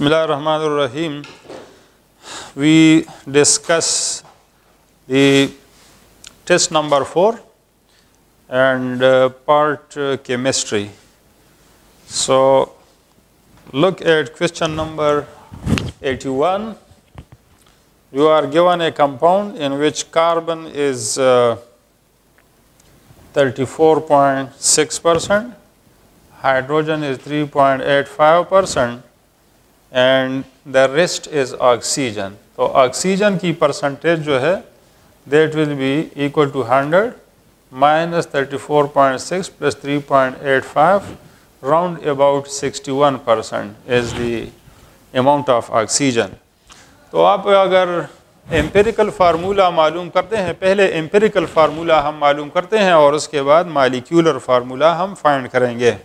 Bismillah ar-Rahman ar-Rahim. We discuss the test number 4 and uh, part uh, chemistry. So look at question number 81. You are given a compound in which carbon is 34.6 uh, percent, hydrogen is 3.85 percent and the rest is oxygen तो oxygen की percentage जो है that will be equal to hundred minus thirty four point six plus three point eight five round about 61 percent is the amount of oxygen तो आप अगर empirical formula मालूम करते हैं पहले एम्पेरिकल फार्मूला हम मालूम करते हैं और उसके बाद मालिक्यूलर फार्मूला हम फाइंड करेंगे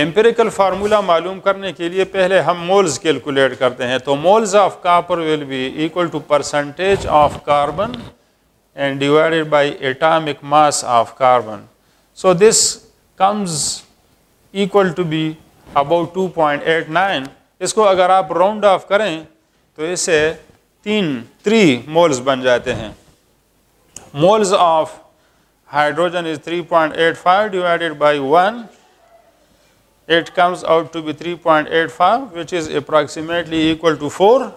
एम्पेरिकल फार्मूला मालूम करने के लिए पहले हम मोल्स कैलकुलेट करते हैं तो moles of copper will be equal to percentage of carbon and divided by atomic mass of carbon so this comes equal to be about 2.89 इसको अगर आप राउंड ऑफ करें तो इसे तीन थ्री मोल्स बन जाते हैं moles of hydrogen is 3.85 divided by one it comes out to be 3.85 which is approximately equal to 4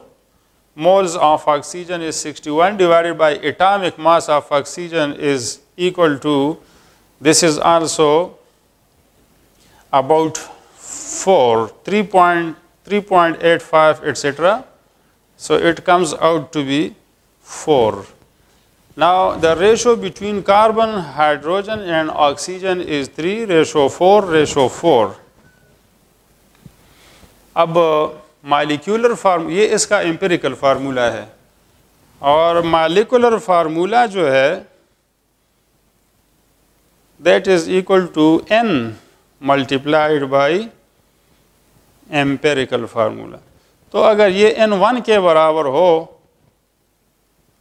moles of oxygen is 61 divided by atomic mass of oxygen is equal to this is also about 4 3.85 etc so it comes out to be 4 now the ratio between carbon hydrogen and oxygen is 3 ratio 4 ratio 4 अब molecular farm ये इसका empirical formula है और molecular formula जो है that is equal to n multiplied by empirical formula तो अगर ये एन वन के बराबर हो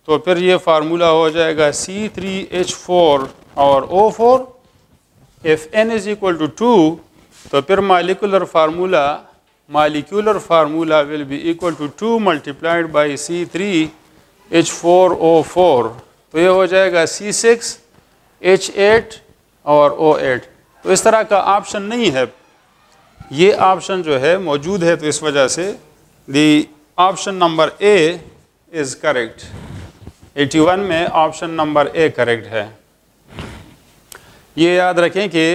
तो फिर ये फार्मूला हो जाएगा सी थ्री एच फोर और O four if n is equal to two तो फिर molecular formula molecular formula will be equal to 2 multiplied by C3H4O4 तो ये हो जाएगा C6 H8 और O8 तो इस तरह का ऑप्शन नहीं है ये ऑप्शन जो है मौजूद है तो इस वजह से the option number A is correct 81 में ऑप्शन नंबर ए करेक्ट है ये याद रखें कि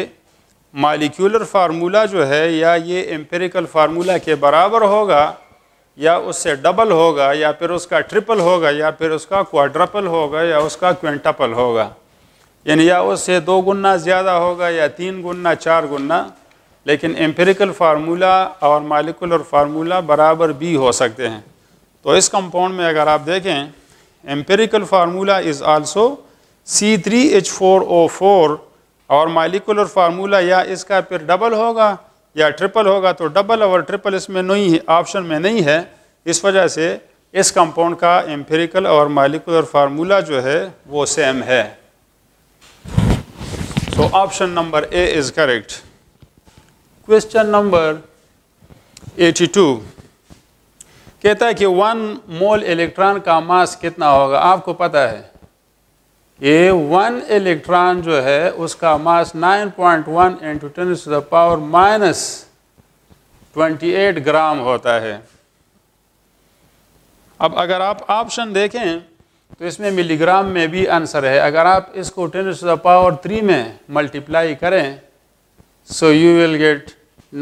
मालिक्यूलर फार्मूला जो है या ये एम्पेरिकल फार्मूला के बराबर होगा या उससे डबल होगा या फिर उसका ट्रिपल होगा या फिर उसका क्वाड्रपल होगा या उसका क्विंटपल होगा यानी या उससे दो गुना ज़्यादा होगा या तीन गुना चार गुना लेकिन एम्पेरिकल फार्मूला और मालिकुलर फार्मूला बराबर भी हो सकते हैं तो इस कंपाउंड में अगर आप देखें empirical formula is also C3H4O4 और मालिकुलर फार्मूला या इसका फिर डबल होगा या ट्रिपल होगा तो डबल और ट्रिपल इसमें नहीं है ऑप्शन में नहीं है इस वजह से इस कंपाउंड का एम्पेरिकल और मालिकुलर फार्मूला जो है वो सेम है तो option number A is correct question number 82 कहता है कि वन मोल इलेक्ट्रॉन का मास कितना होगा आपको पता है ये वन इलेक्ट्रॉन जो है उसका mass 9.1 point one into ten the power minus twenty gram होता है अब अगर आप ऑप्शन देखें तो इसमें मिलीग्राम में भी आंसर है अगर आप इसको ten to the power three में मल्टीप्लाई करें so you will get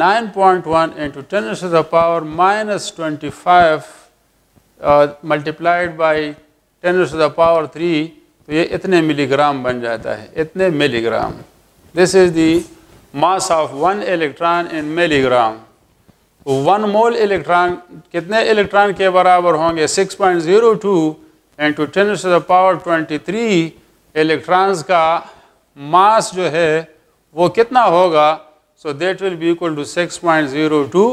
9.1 point one into ten the power minus twenty five multiplied by ten the power three तो ये इतने मिलीग्राम बन जाता है इतने milligram this is the mass of one electron in milligram one mole electron कितने electron के बराबर होंगे 6.02 point zero two into ten the power 23 electrons का मास जो है वो कितना होगा so that will be equal to 6.02 point zero two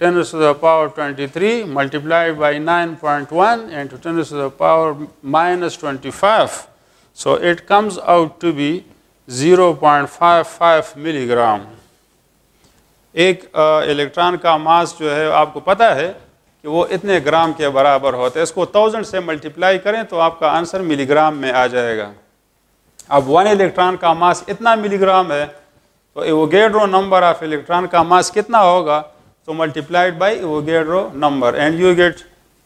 ten the power 23 three multiplied by nine point one into ten the power minus twenty five So it comes out to be 0.55 milligram एक electron का mass जो है आपको पता है कि वो इतने ग्राम के बराबर होते हैं इसको थाउजेंड से मल्टीप्लाई करें तो आपका आंसर मिलीग्राम में आ जाएगा अब वन इलेक्ट्रॉन का मास इतना मिलीग्राम है तो एवोगेड्रो नंबर ऑफ इलेक्ट्रॉन का मास कितना होगा तो multiplied by Avogadro number and you get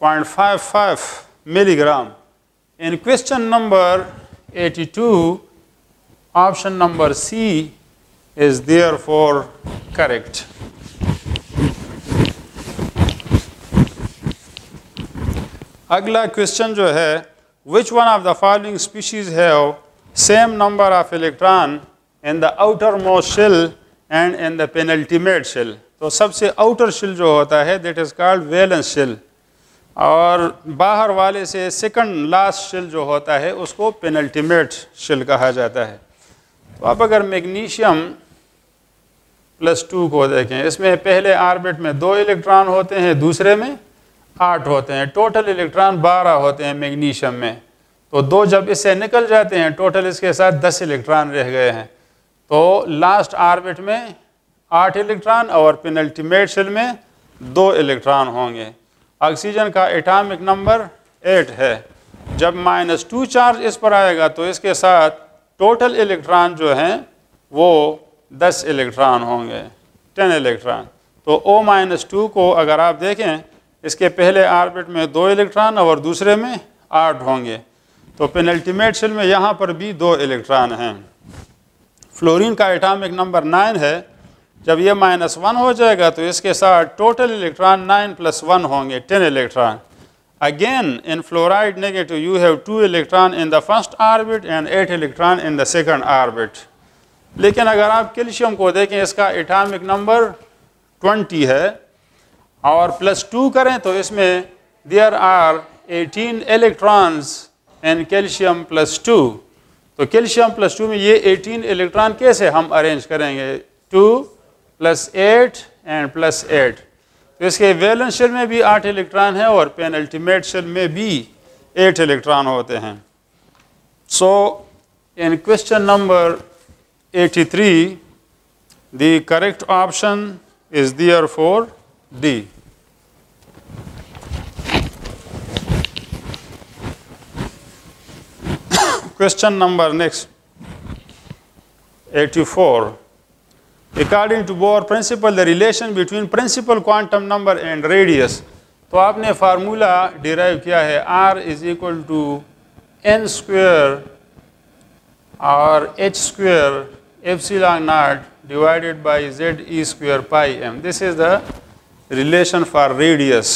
point milligram in question number 82 option number C is therefore correct. अगला क्वेश्चन जो है which one of the following species have same number of electron in the outermost shell and in the penultimate shell तो सबसे outer shell जो होता है that is called valence shell और बाहर वाले से सेकंड लास्ट शिल जो होता है उसको पेनल्टीमेट शिल कहा जाता है तो आप अगर मैग्नीशियम प्लस टू को देखें इसमें पहले आर्बिट में दो इलेक्ट्रॉन होते हैं दूसरे में आठ होते हैं टोटल इलेक्ट्रॉन बारह होते हैं मैग्नीशियम में तो दो जब इससे निकल जाते हैं टोटल इसके साथ दस इलेक्ट्रॉन रह गए हैं तो लास्ट आर्बिट में आठ इलेक्ट्रॉन और पेनल्टीमेट शिल में दो इलेक्ट्रॉन होंगे ऑक्सीजन का एटामिक नंबर एट है जब माइनस टू चार्ज इस पर आएगा तो इसके साथ टोटल इलेक्ट्रॉन जो हैं वो दस इलेक्ट्रॉन होंगे टेन इलेक्ट्रॉन तो ओ माइनस टू को अगर आप देखें इसके पहले आर्बिट में दो इलेक्ट्रॉन और दूसरे में आठ होंगे तो पेनल्टीमेट सेल में यहाँ पर भी दो इलेक्ट्रॉन हैं फ्लोरीन का एटामिक नंबर नाइन है जब ये माइनस वन हो जाएगा तो इसके साथ total electron nine plus one होंगे ten electron again in fluoride negative you have two electron in the first orbit and eight electron in the second orbit लेकिन अगर आप कैल्शियम को देखें इसका एटॉमिक नंबर ट्वेंटी है और प्लस टू करें तो इसमें there are eighteen electrons in calcium plus two तो कैल्शियम प्लस टू में ये एटीन इलेक्ट्रॉन कैसे हम अरेंज करेंगे two plus eight and plus eight तो इसके वेलेंस शेल में भी आठ इलेक्ट्रॉन है और अल्टीमेट शेल में भी एट इलेक्ट्रॉन होते हैं so in question number 83 option is there is D question number next eighty 84 according to Bohr principle the relation between principal quantum number and radius तो आपने फार्मूला डिराइव किया है R is equal to n square और h square epsilon naught divided by Z e square pi m this is the relation for radius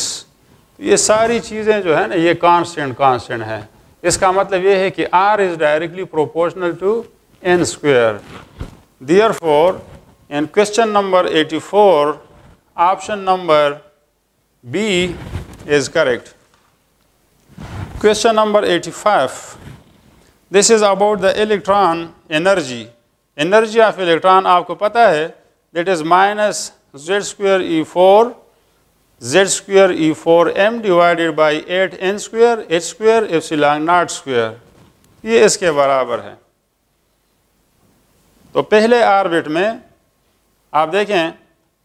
ये सारी चीज़ें जो है ना ये कॉन्सटेंट कॉन्स्टेंट है इसका मतलब ये है कि R is directly proportional to n square therefore and question number 84, option number B is correct. Question number 85. This is about the electron energy. Energy of electron aapko pata hai that is minus z square E4 z square E4 m divided by 8 n square h square epsilon naught square ये इसके बराबर है तो पहले orbit में आप देखें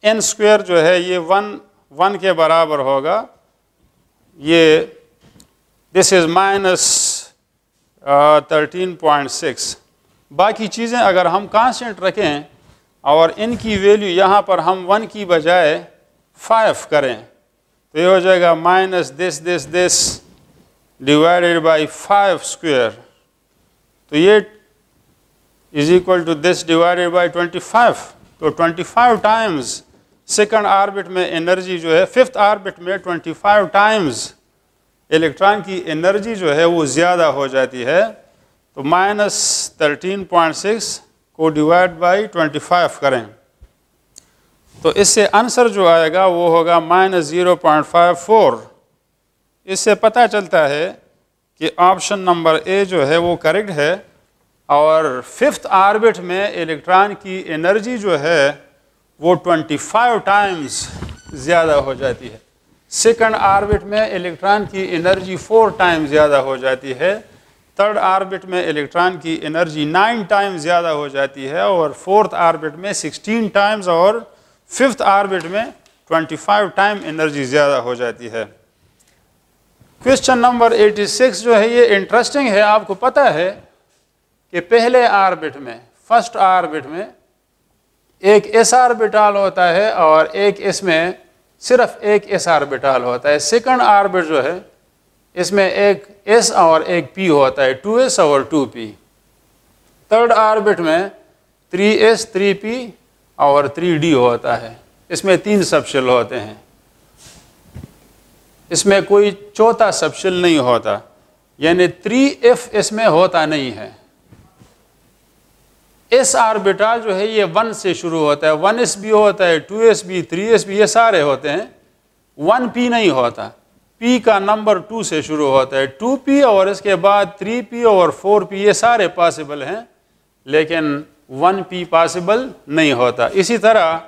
N square जो है ये वन वन के बराबर होगा ये this is minus thirteen point six बाकी चीज़ें अगर हम कांस्टेंट रखें और इनकी वैल्यू यहाँ पर हम वन की बजाय फाइव करें तो ये हो जाएगा minus this this this divided by five square तो ये is equal to this divided by twenty five तो 25 टाइम्स सेकंड आर्बिट में एनर्जी जो है फिफ्थ आर्बिट में 25 टाइम्स इलेक्ट्रॉन की एनर्जी जो है वो ज़्यादा हो जाती है तो माइनस थर्टीन पॉइंट सिक्स को डिवाइड बाई ट्वेंटी फाइव करें तो इससे आंसर जो आएगा वो होगा minus zero point five four इससे पता चलता है कि ऑप्शन नंबर ए जो है वो करेक्ट है और फिफ्थ आर्बिट में इलेक्ट्रॉन की एनर्जी जो है वो 25 टाइम्स ज़्यादा हो जाती है सेकंड आर्बिट में इलेक्ट्रॉन की एनर्जी फोर टाइम ज़्यादा हो जाती है थर्ड आर्बिट में इलेक्ट्रॉन की एनर्जी नाइन टाइम ज़्यादा हो जाती है और फोर्थ आर्बिट में सिक्सटीन टाइम्स और फिफ्थ आर्बिट में ट्वेंटी फाइव टाइम एनर्जी ज़्यादा हो जाती है क्वेश्चन नंबर एटी सिक्स जो है ये इंटरेस्टिंग है आपको पता है कि पहले आर्बिट में फर्स्ट आर्बिट में एक एस आर्बिटाल होता है और एक इसमें सिर्फ एक एस आर्बिटाल होता है सेकंड आर्बिट जो है इसमें एक एस और एक पी होता है टू एस और टू पी थर्ड आर्बिट में थ्री एस थ्री पी और थ्री डी होता है इसमें तीन सबशेल होते हैं इसमें कोई चौथा सबशेल नहीं होता यानी थ्री एफ इसमें होता नहीं है एस आर्बिटार जो है ये वन से शुरू होता है वन एस बी होता है टू एस बी थ्री एस बी ये सारे होते हैं वन पी नहीं होता पी का नंबर टू से शुरू होता है टू पी और इसके बाद थ्री पी और फोर पी ये सारे पॉसिबल हैं लेकिन वन पी पॉसिबल नहीं होता इसी तरह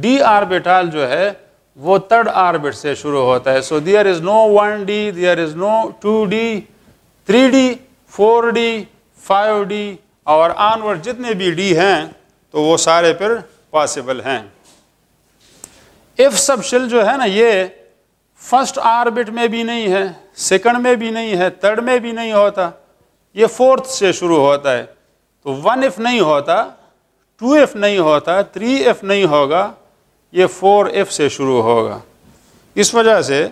डी आर्बिटाल जो है वो थर्ड आर्बिट से शुरू होता है so there is no one d there is no two d three d four d five d और आनवर जितने भी डी हैं तो वो सारे फिर पॉसिबल हैं इफ़ सब शिल जो है ना ये फर्स्ट आर्बिट में भी नहीं है सेकंड में भी नहीं है थर्ड में भी नहीं होता ये फोर्थ से शुरू होता है तो वन इफ़ नहीं होता टू इफ़ नहीं होता थ्री इफ़ नहीं होगा ये फोर इफ़ से शुरू होगा इस वजह से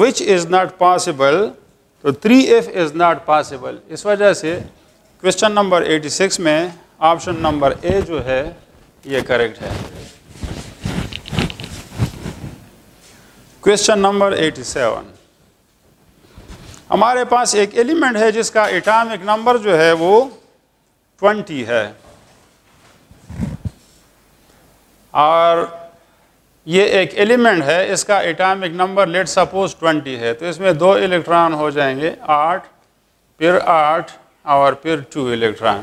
विच इज़ नॉट पॉसिबल तो three f is not possible इस वजह से क्वेश्चन नंबर 86 में ऑप्शन नंबर ए जो है ये करेक्ट है क्वेश्चन नंबर 87 हमारे पास एक एलिमेंट है जिसका एटॉमिक नंबर जो है वो 20 है और ये एक एलिमेंट है इसका एटॉमिक नंबर लेट सपोज 20 है तो इसमें दो इलेक्ट्रॉन हो जाएंगे आठ फिर आठ और फिर two electron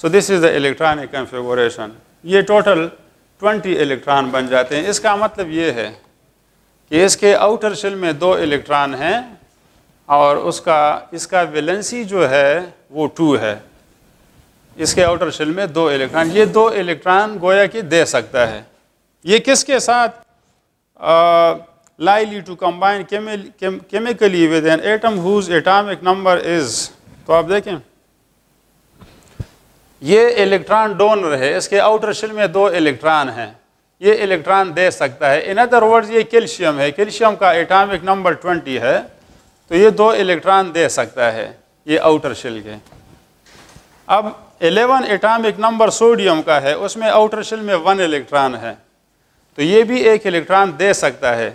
so this is the electronic configuration ये टोटल ट्वेंटी इलेक्ट्रॉन बन जाते हैं इसका मतलब ये है कि इसके आउटर शेल में दो इलेक्ट्रॉन हैं और उसका इसका वेलेंसी जो है वो टू है इसके आउटर शेल में दो इलेक्ट्रॉन ये दो इलेक्ट्रॉन गोया कि दे सकता है ये किसके साथ लाइली to combine chemically with an atom whose atomic number is तो आप देखें ये इलेक्ट्रॉन डोनर है इसके आउटर शेल में दो इलेक्ट्रॉन हैं ये इलेक्ट्रॉन दे सकता है इन अदर वर्ड्स ये कैल्शियम है कैल्शियम का एटॉमिक नंबर 20 है तो ये दो इलेक्ट्रॉन दे सकता है ये आउटर शेल के अब 11 एटॉमिक नंबर सोडियम का है उसमें आउटर शेल में वन इलेक्ट्रॉन है तो ये भी एक इलेक्ट्रॉन दे सकता है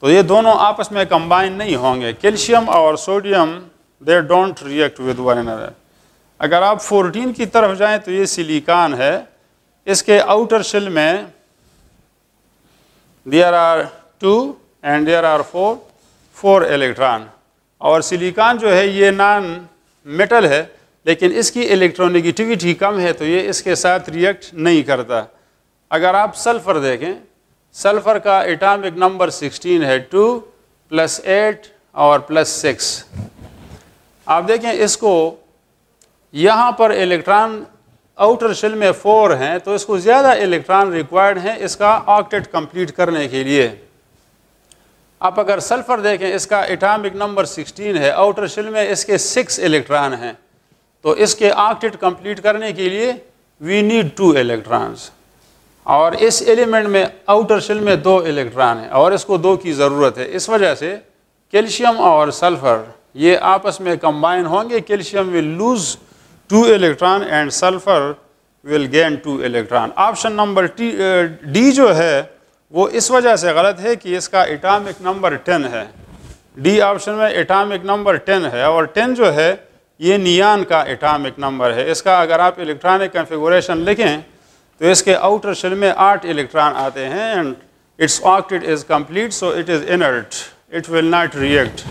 तो ये दोनों आपस में कंबाइन नहीं होंगे कैल्शियम और sodium they don't react with one another अगर आप 14 की तरफ जाएं तो ये सिलिकॉन है इसके आउटर शेल में there are two and there are four four electron और सिलिकॉन जो है ये नॉन मेटल है लेकिन इसकी इलेक्ट्रोनिगेटिविटी कम है तो ये इसके साथ रिएक्ट नहीं करता अगर आप सल्फ़र देखें सल्फ़र का एटॉमिक नंबर 16 है टू प्लस एट और प्लस सिक्स आप देखें इसको यहाँ पर इलेक्ट्रॉन आउटर शेल में फोर हैं तो इसको ज़्यादा इलेक्ट्रॉन रिक्वायर्ड हैं इसका ऑक्टेट कंप्लीट करने के लिए आप अगर सल्फ़र देखें इसका एटॉमिक नंबर 16 है आउटर शेल में इसके सिक्स इलेक्ट्रॉन हैं तो इसके ऑक्टेट कंप्लीट करने के लिए वी नीड टू इलेक्ट्रॉन्स और इस एलिमेंट में आउटर शेल में दो इलेक्ट्रॉन हैं और इसको दो की ज़रूरत है इस वजह से कैल्शियम और सल्फ़र ये आपस में कंबाइन होंगे calcium will lose two electron and sulphur will gain two electron option number D जो है वो इस वजह से गलत है कि इसका एटॉमिक नंबर टेन है डी ऑप्शन में एटॉमिक नंबर टेन है और टेन जो है ये नियान का एटॉमिक नंबर है इसका अगर आप इलेक्ट्रॉनिक कन्फिगोरेशन लिखें तो इसके आउटर शेल में आठ इलेक्ट्रॉन आते हैं and its octet is complete so it is inert it will not react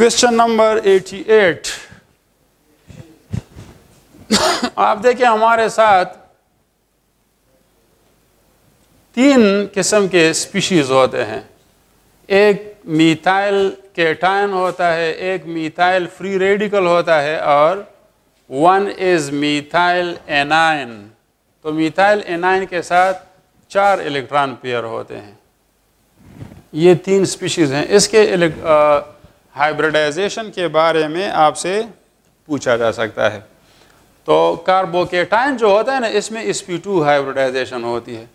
question number 88 आप देखिए हमारे साथ तीन किस्म के स्पीशीज होते हैं एक मिथाइल केटाइन होता है एक मिथाइल फ्री रेडिकल होता है और वन इज मिथाइल एनाइन तो मिथाइल एनाइन के साथ चार इलेक्ट्रॉन पेयर होते हैं ये तीन स्पीशीज हैं इसके हाइब्रिडाइजेशन के बारे में आपसे पूछा जा सकता है तो कार्बोकेटाइन जो होता है ना इसमें टू हाइब्रिडाइजेशन होती है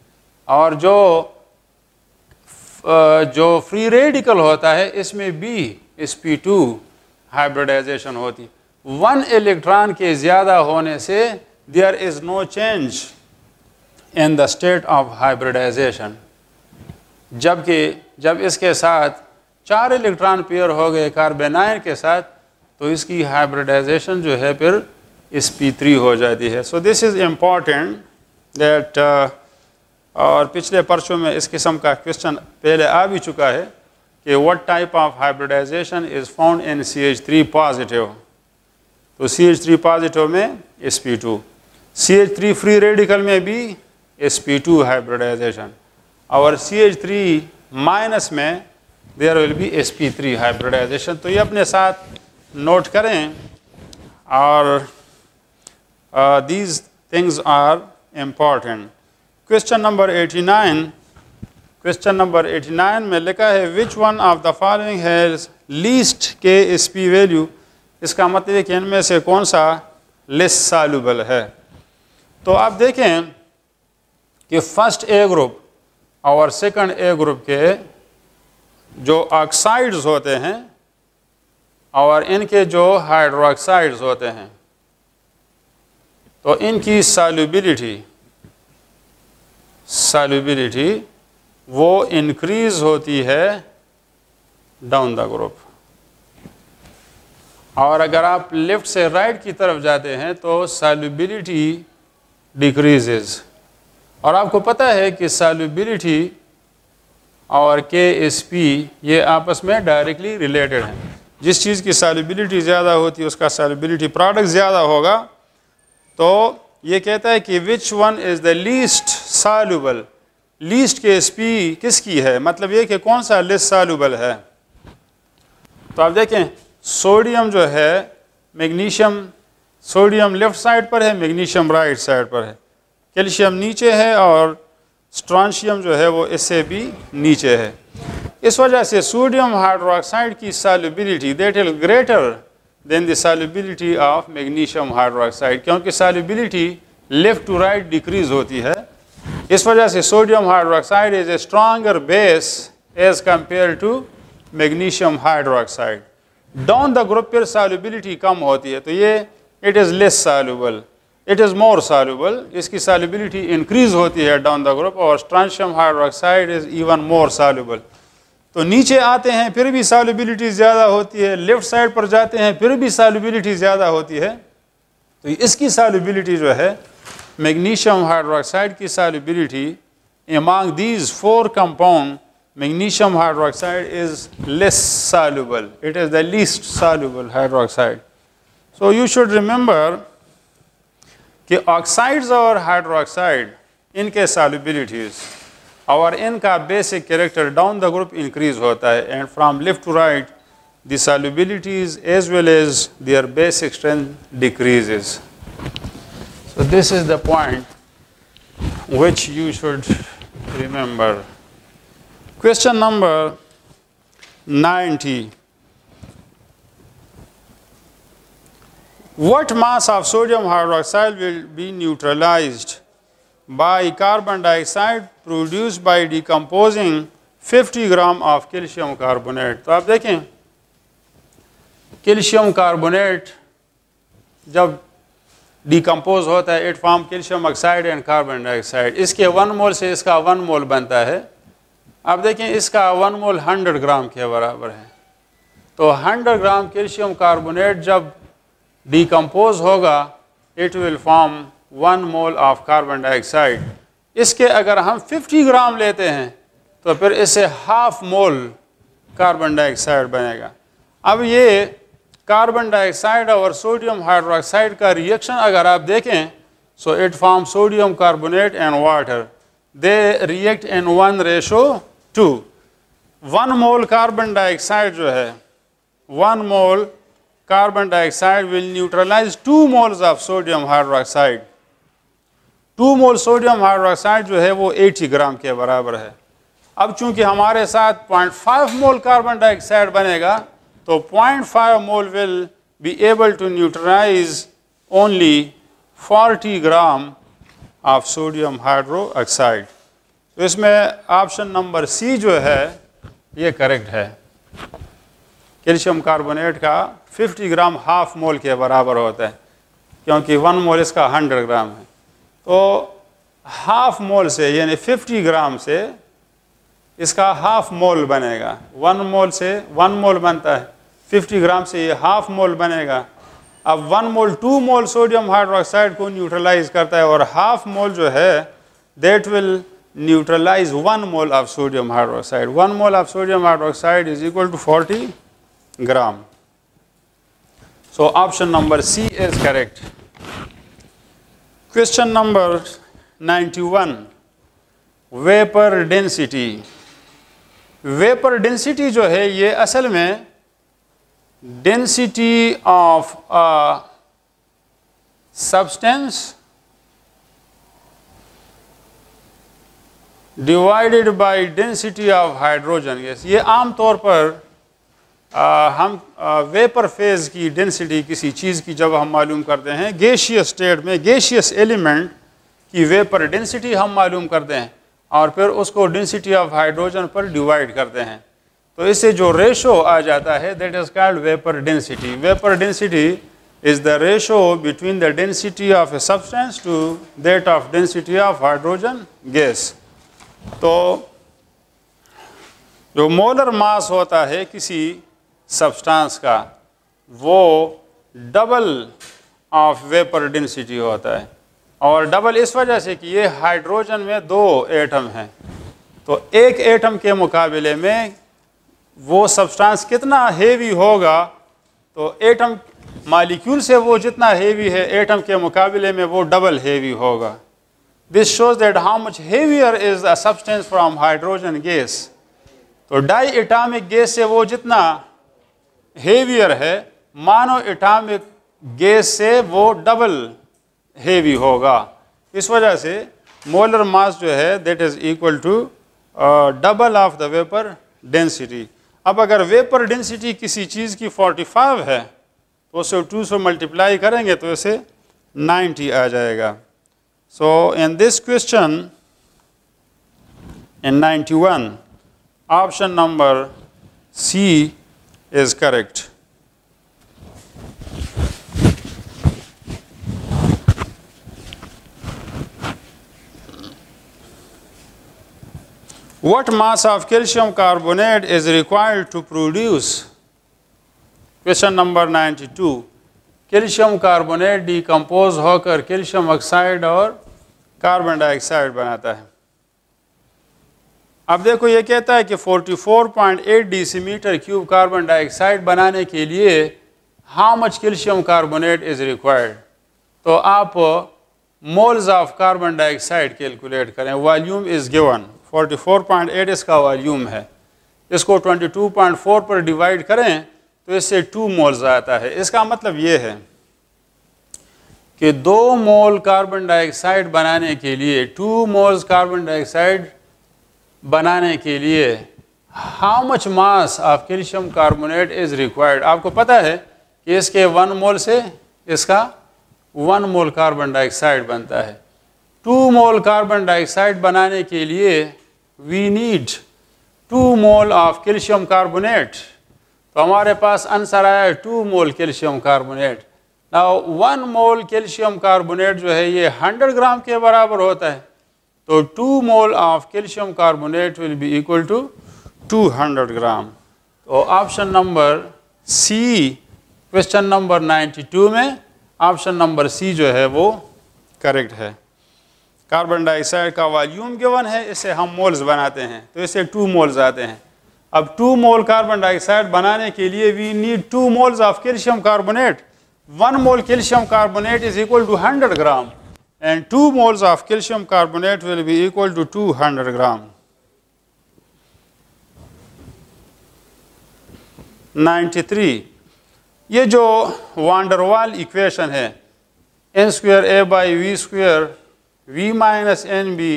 और जो जो फ्री रेडिकल होता है इसमें भी टू हाइब्रिडाइजेशन होती है वन इलेक्ट्रॉन के ज़्यादा होने से there is no change in the state of hybridisation जबकि जब इसके साथ चार इलेक्ट्रॉन पेयर हो गए कार्बेनाइन के साथ तो इसकी हाइब्रिडाइजेशन जो है फिर इस पी थ्री हो जाती है so this is important that और पिछले परसों में इस किस्म का क्वेश्चन पहले आ भी चुका है कि what type of hybridisation is found in C H three positive तो सी एच थ्री पॉजिटिव में s p two C H three free radical में भी एस पी टू हाइब्रिडाइजेशन और सी एच थ्री माइनस में there will be s p three hybridisation तो ये अपने साथ नोट करें और these things are important question number 89 question number 89 में लिखा है which one of the following has least K s p value इसका मतलब कि इनमें से कौन सा लेस सालुबल है तो आप देखें कि फर्स्ट ए ग्रुप और सेकंड ए ग्रुप के जो ऑक्साइड्स होते हैं और इनके जो हाइड्रोक्साइड्स होते हैं तो इनकी सॉल्युबिलिटी सॉल्युबिलिटी वो इंक्रीज होती है डाउन द ग्रुप और अगर आप लेफ़्ट से राइट की तरफ जाते हैं तो सॉल्युबिलिटी डिक्रीजेज और आपको पता है कि सॉल्युबिलिटी और के एस पी ये आपस में डायरेक्टली रिलेटेड हैं जिस चीज़ की सेलिबिलिटी ज़्यादा होती है उसका सेलिबिलिटी प्रोडक्ट ज़्यादा होगा तो ये कहता है कि which one is the least soluble least K s p किसकी है मतलब ये कि कौन सा लिस्ट सालूबल है तो आप देखें सोडियम जो है मैग्नीशियम सोडियम लेफ़्ट साइड पर है मैग्नीशियम राइट साइड पर है कैल्शियम नीचे है और स्ट्रांशियम जो है वो इससे भी नीचे है इस वजह से सोडियम हाइड्रोक्साइड की solubility that is greater than the of magnesium hydroxide क्योंकि solubility left to right decrease होती है इस वजह से sodium hydroxide is a stronger base as compare to magnesium hydroxide down the group पर कम होती है तो ये it is less soluble it is more soluble इसकी सॉल्यूबिलिटी इंक्रीज होती है डाउन द ग्रुप और strontium hydroxide is even more soluble तो नीचे आते हैं फिर भी सॉल्यूबिलिटी ज़्यादा होती है लेफ्ट साइड पर जाते हैं फिर भी सॉल्यूबिलिटी ज़्यादा होती है तो इसकी सॉल्यूबिलिटी जो है मैग्नीशियम हाइड्रोक्साइड की solubility among these four compound magnesium hydroxide is less soluble it is the least soluble hydroxide so you should remember कि ऑक्साइड्स और हाइड्रोक्साइड इनके सॉल्युबिलिटीज़ और इनका basic character down the group increase होता है and from left to right the solubilities as well as their basic strength decreases. So this is the point which you should remember. Question number 90. What mass of sodium hydroxide will be neutralized by carbon dioxide produced by decomposing 50 gram of calcium carbonate? तो आप देखें calcium carbonate जब decompose होता है it form calcium oxide and carbon dioxide इसके one mole से इसका one mole बनता है आप देखें इसका वन मोल हंड्रेड ग्राम के बराबर है तो हंड्रेड ग्राम कैल्शियम कार्बोनेट जब डिकम्पोज होगा it will form one mole of carbon dioxide इसके अगर हम 50 ग्राम लेते हैं तो फिर इसे हाफ मोल कार्बन डाइऑक्साइड बनेगा अब ये कार्बन डाइऑक्साइड और सोडियम हाइड्रोक्साइड का रिएक्शन अगर आप देखें so it form sodium carbonate and water they react in one ratio two one mole carbon dioxide जो है one mole carbon dioxide will neutralize 2 moles of sodium hydroxide. 2 mole sodium hydroxide जो है वो 80 ग्राम के बराबर है अब चूंकि हमारे साथ 0.5 मोल कार्बन डाइऑक्साइड बनेगा तो point five mole will be able to neutralise only forty gram of sodium hydroxide तो इसमें ऑप्शन नंबर सी जो है ये करेक्ट है कैल्शियम कार्बोनेट का 50 ग्राम हाफ मोल के बराबर होता है क्योंकि वन मोल इसका 100 ग्राम है तो हाफ मोल से यानी 50 ग्राम से इसका हाफ मोल बनेगा वन मोल से वन मोल बनता है 50 ग्राम से ये हाफ मोल बनेगा अब one mole two mole sodium hydroxide को न्यूट्रलाइज करता है और हाफ मोल जो है that will neutralise one mole of sodium hydroxide one mole of sodium hydroxide is equal to forty gram. So option number C is correct. Question number 91. Vapour density vapour density जो है ये असल में density of substance divided by density of hydrogen gas ये आम तौर पर आ, हम आ, वेपर फेज़ की डेंसिटी किसी चीज़ की जब हम मालूम करते हैं गेशियस स्टेट में गेशियस एलिमेंट की वेपर डेंसिटी हम मालूम करते हैं और फिर उसको डेंसिटी ऑफ हाइड्रोजन पर डिवाइड करते हैं तो इससे जो रेशो आ जाता है that is called vapour density vapour density is the ratio between the density of a substance to that of density of hydrogen gas तो जो मोलर मास होता है किसी सब्सटेंस का वो डबल ऑफ वेपर डेंसिटी होता है और डबल इस वजह से कि ये हाइड्रोजन में दो एटम हैं तो एक एटम के मुकाबले में वो सब्सटेंस कितना हेवी होगा तो एटम मालिक्यूल से वो जितना हेवी है एटम के मुकाबले में वो डबल हेवी होगा this shows that how much heavier is a substance from hydrogen gas तो डाई एटामिक गैस से वो जितना हेवियर है मानो एटॉमिक गैस से वो डबल हेवी होगा इस वजह से मोलर मास जो है that is equal to double of the vapour density अब अगर वेपर डेंसिटी किसी चीज़ की 45 है तो उसे टू से मल्टीप्लाई करेंगे तो इसे 90 आ जाएगा so in this question in 91 option number C is correct. What mass of calcium carbonate is required to produce? Question number 92. Calcium carbonate decompose होकर calcium oxide और carbon dioxide बनाता है अब देखो ये कहता है कि 44.8 डेसीमीटर क्यूब कार्बन डाइऑक्साइड बनाने के लिए how much calcium carbonate is required तो आप moles of carbon dioxide calculate करें वॉल्यूम इज़ गिवन 44.8 इसका वॉल्यूम है इसको 22.4 पर डिवाइड करें तो इससे टू मोल्स आता है इसका मतलब ये है कि दो मोल कार्बन डाइऑक्साइड बनाने के लिए टू मोल्स कार्बन डाइऑक्साइड बनाने के लिए how much mass of calcium carbonate is required आपको पता है कि इसके वन मोल से इसका वन मोल कार्बन डाइऑक्साइड बनता है टू मोल कार्बन डाइऑक्साइड बनाने के लिए we need two mole of calcium carbonate तो हमारे पास आंसर आया है two mole calcium carbonate now one mole calcium carbonate जो है ये हंड्रेड ग्राम के बराबर होता है तो two mole of calcium carbonate will be two two 200 gram तो option number C question number 92 में ऑप्शन नंबर सी जो है वो करेक्ट है कार्बन डाइऑक्साइड का वॉल्यूम गिवन है इसे हम मोल्स बनाते हैं तो इसे टू मोल्स आते हैं अब टू मोल कार्बन डाइऑक्साइड बनाने के लिए we need two moles of calcium carbonate one mole calcium carbonate is equal to hundred gram and 2 moles of calcium carbonate will be equal to 200 gram. 93 ये जो van der Waals equation है n square a by V square V minus n b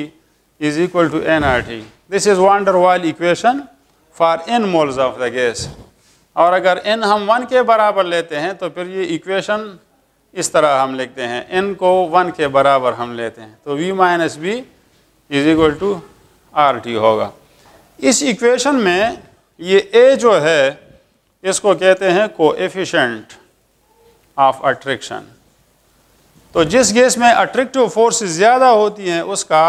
is equal to n R T this is van der Waals equation for n moles of the gas और अगर N हम one के बराबर लेते हैं तो फिर ये इक्वेशन इस तरह हम लिखते हैं एन को वन के बराबर हम लेते हैं तो V minus b is equal to R T होगा इस इक्वेशन में ये ए जो है इसको कहते हैं को एफिशेंट ऑफ अट्रैक्शन तो जिस गैस में अट्रैक्टिव फोर्स ज़्यादा होती हैं उसका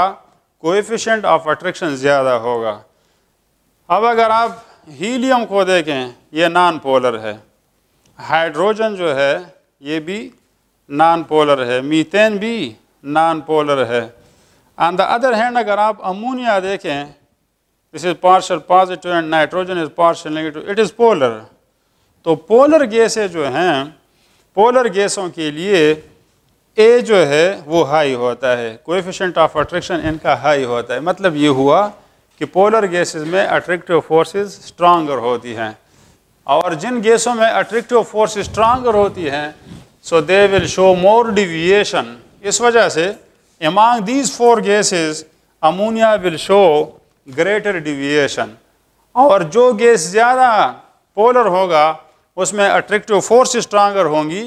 कोएफिशिएंट ऑफ अट्रैक्शन ज़्यादा होगा अब अगर आप हीलियम को देखें ये नॉन पोलर है हाइड्रोजन जो है ये भी नॉन पोलर है मीथेन भी नॉन पोलर है ऑन द अदर हैंड अगर आप अमोनिया देखें this is partial positive and nitrogen is partial negative it is polar तो पोलर गैसें जो हैं पोलर गैसों के लिए ए जो है वो हाई होता है कोएफिशिएंट ऑफ अट्रैक्शन इनका हाई होता है मतलब ये हुआ कि पोलर गैसेस में अट्रैक्टिव फोर्सेस स्ट्रांगर होती हैं और जिन गैसों में अट्रैक्टिव फोर्सेस स्ट्रांगर होती हैं So they will show more deviation. इस वजह से among these four gases ammonia will show greater deviation. और जो गैस ज़्यादा पोलर होगा उसमें अट्रैक्टिव फोर्स स्ट्रांगर होंगी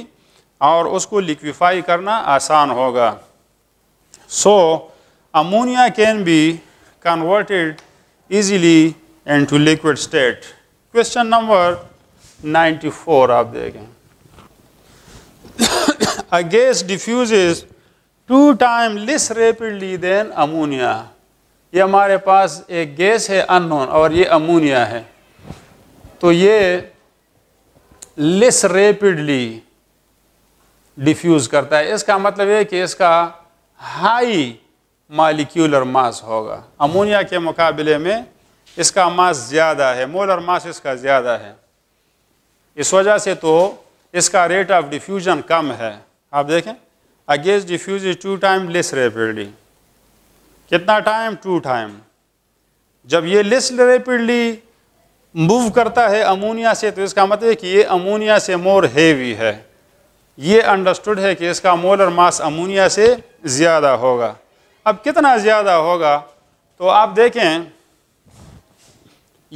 और उसको लिक्विफाई करना आसान होगा so ammonia can be converted easily into liquid state question number 94 आप देखें a gas diffuses two times less rapidly than ammonia. ये हमारे पास एक गैस है अननोन और ये अमोनिया है तो ये लेस रेपिडली डिफ्यूज़ करता है इसका मतलब है कि इसका हाई मालिक्यूलर मास होगा अमोनिया के मुकाबले में इसका मास ज़्यादा है मोलर मास इसका ज़्यादा है इस वजह से तो इसका रेट ऑफ डिफ्यूजन कम है आप देखें against diffuse is two time less rapidly कितना टाइम टू टाइम जब ये लेस रेपिडली मूव करता है अमोनिया से तो इसका मतलब है कि ये अमोनिया से मोर हेवी है ये अंडरस्टूड है कि इसका मोलर मास अमोनिया से ज़्यादा होगा अब कितना ज़्यादा होगा तो आप देखें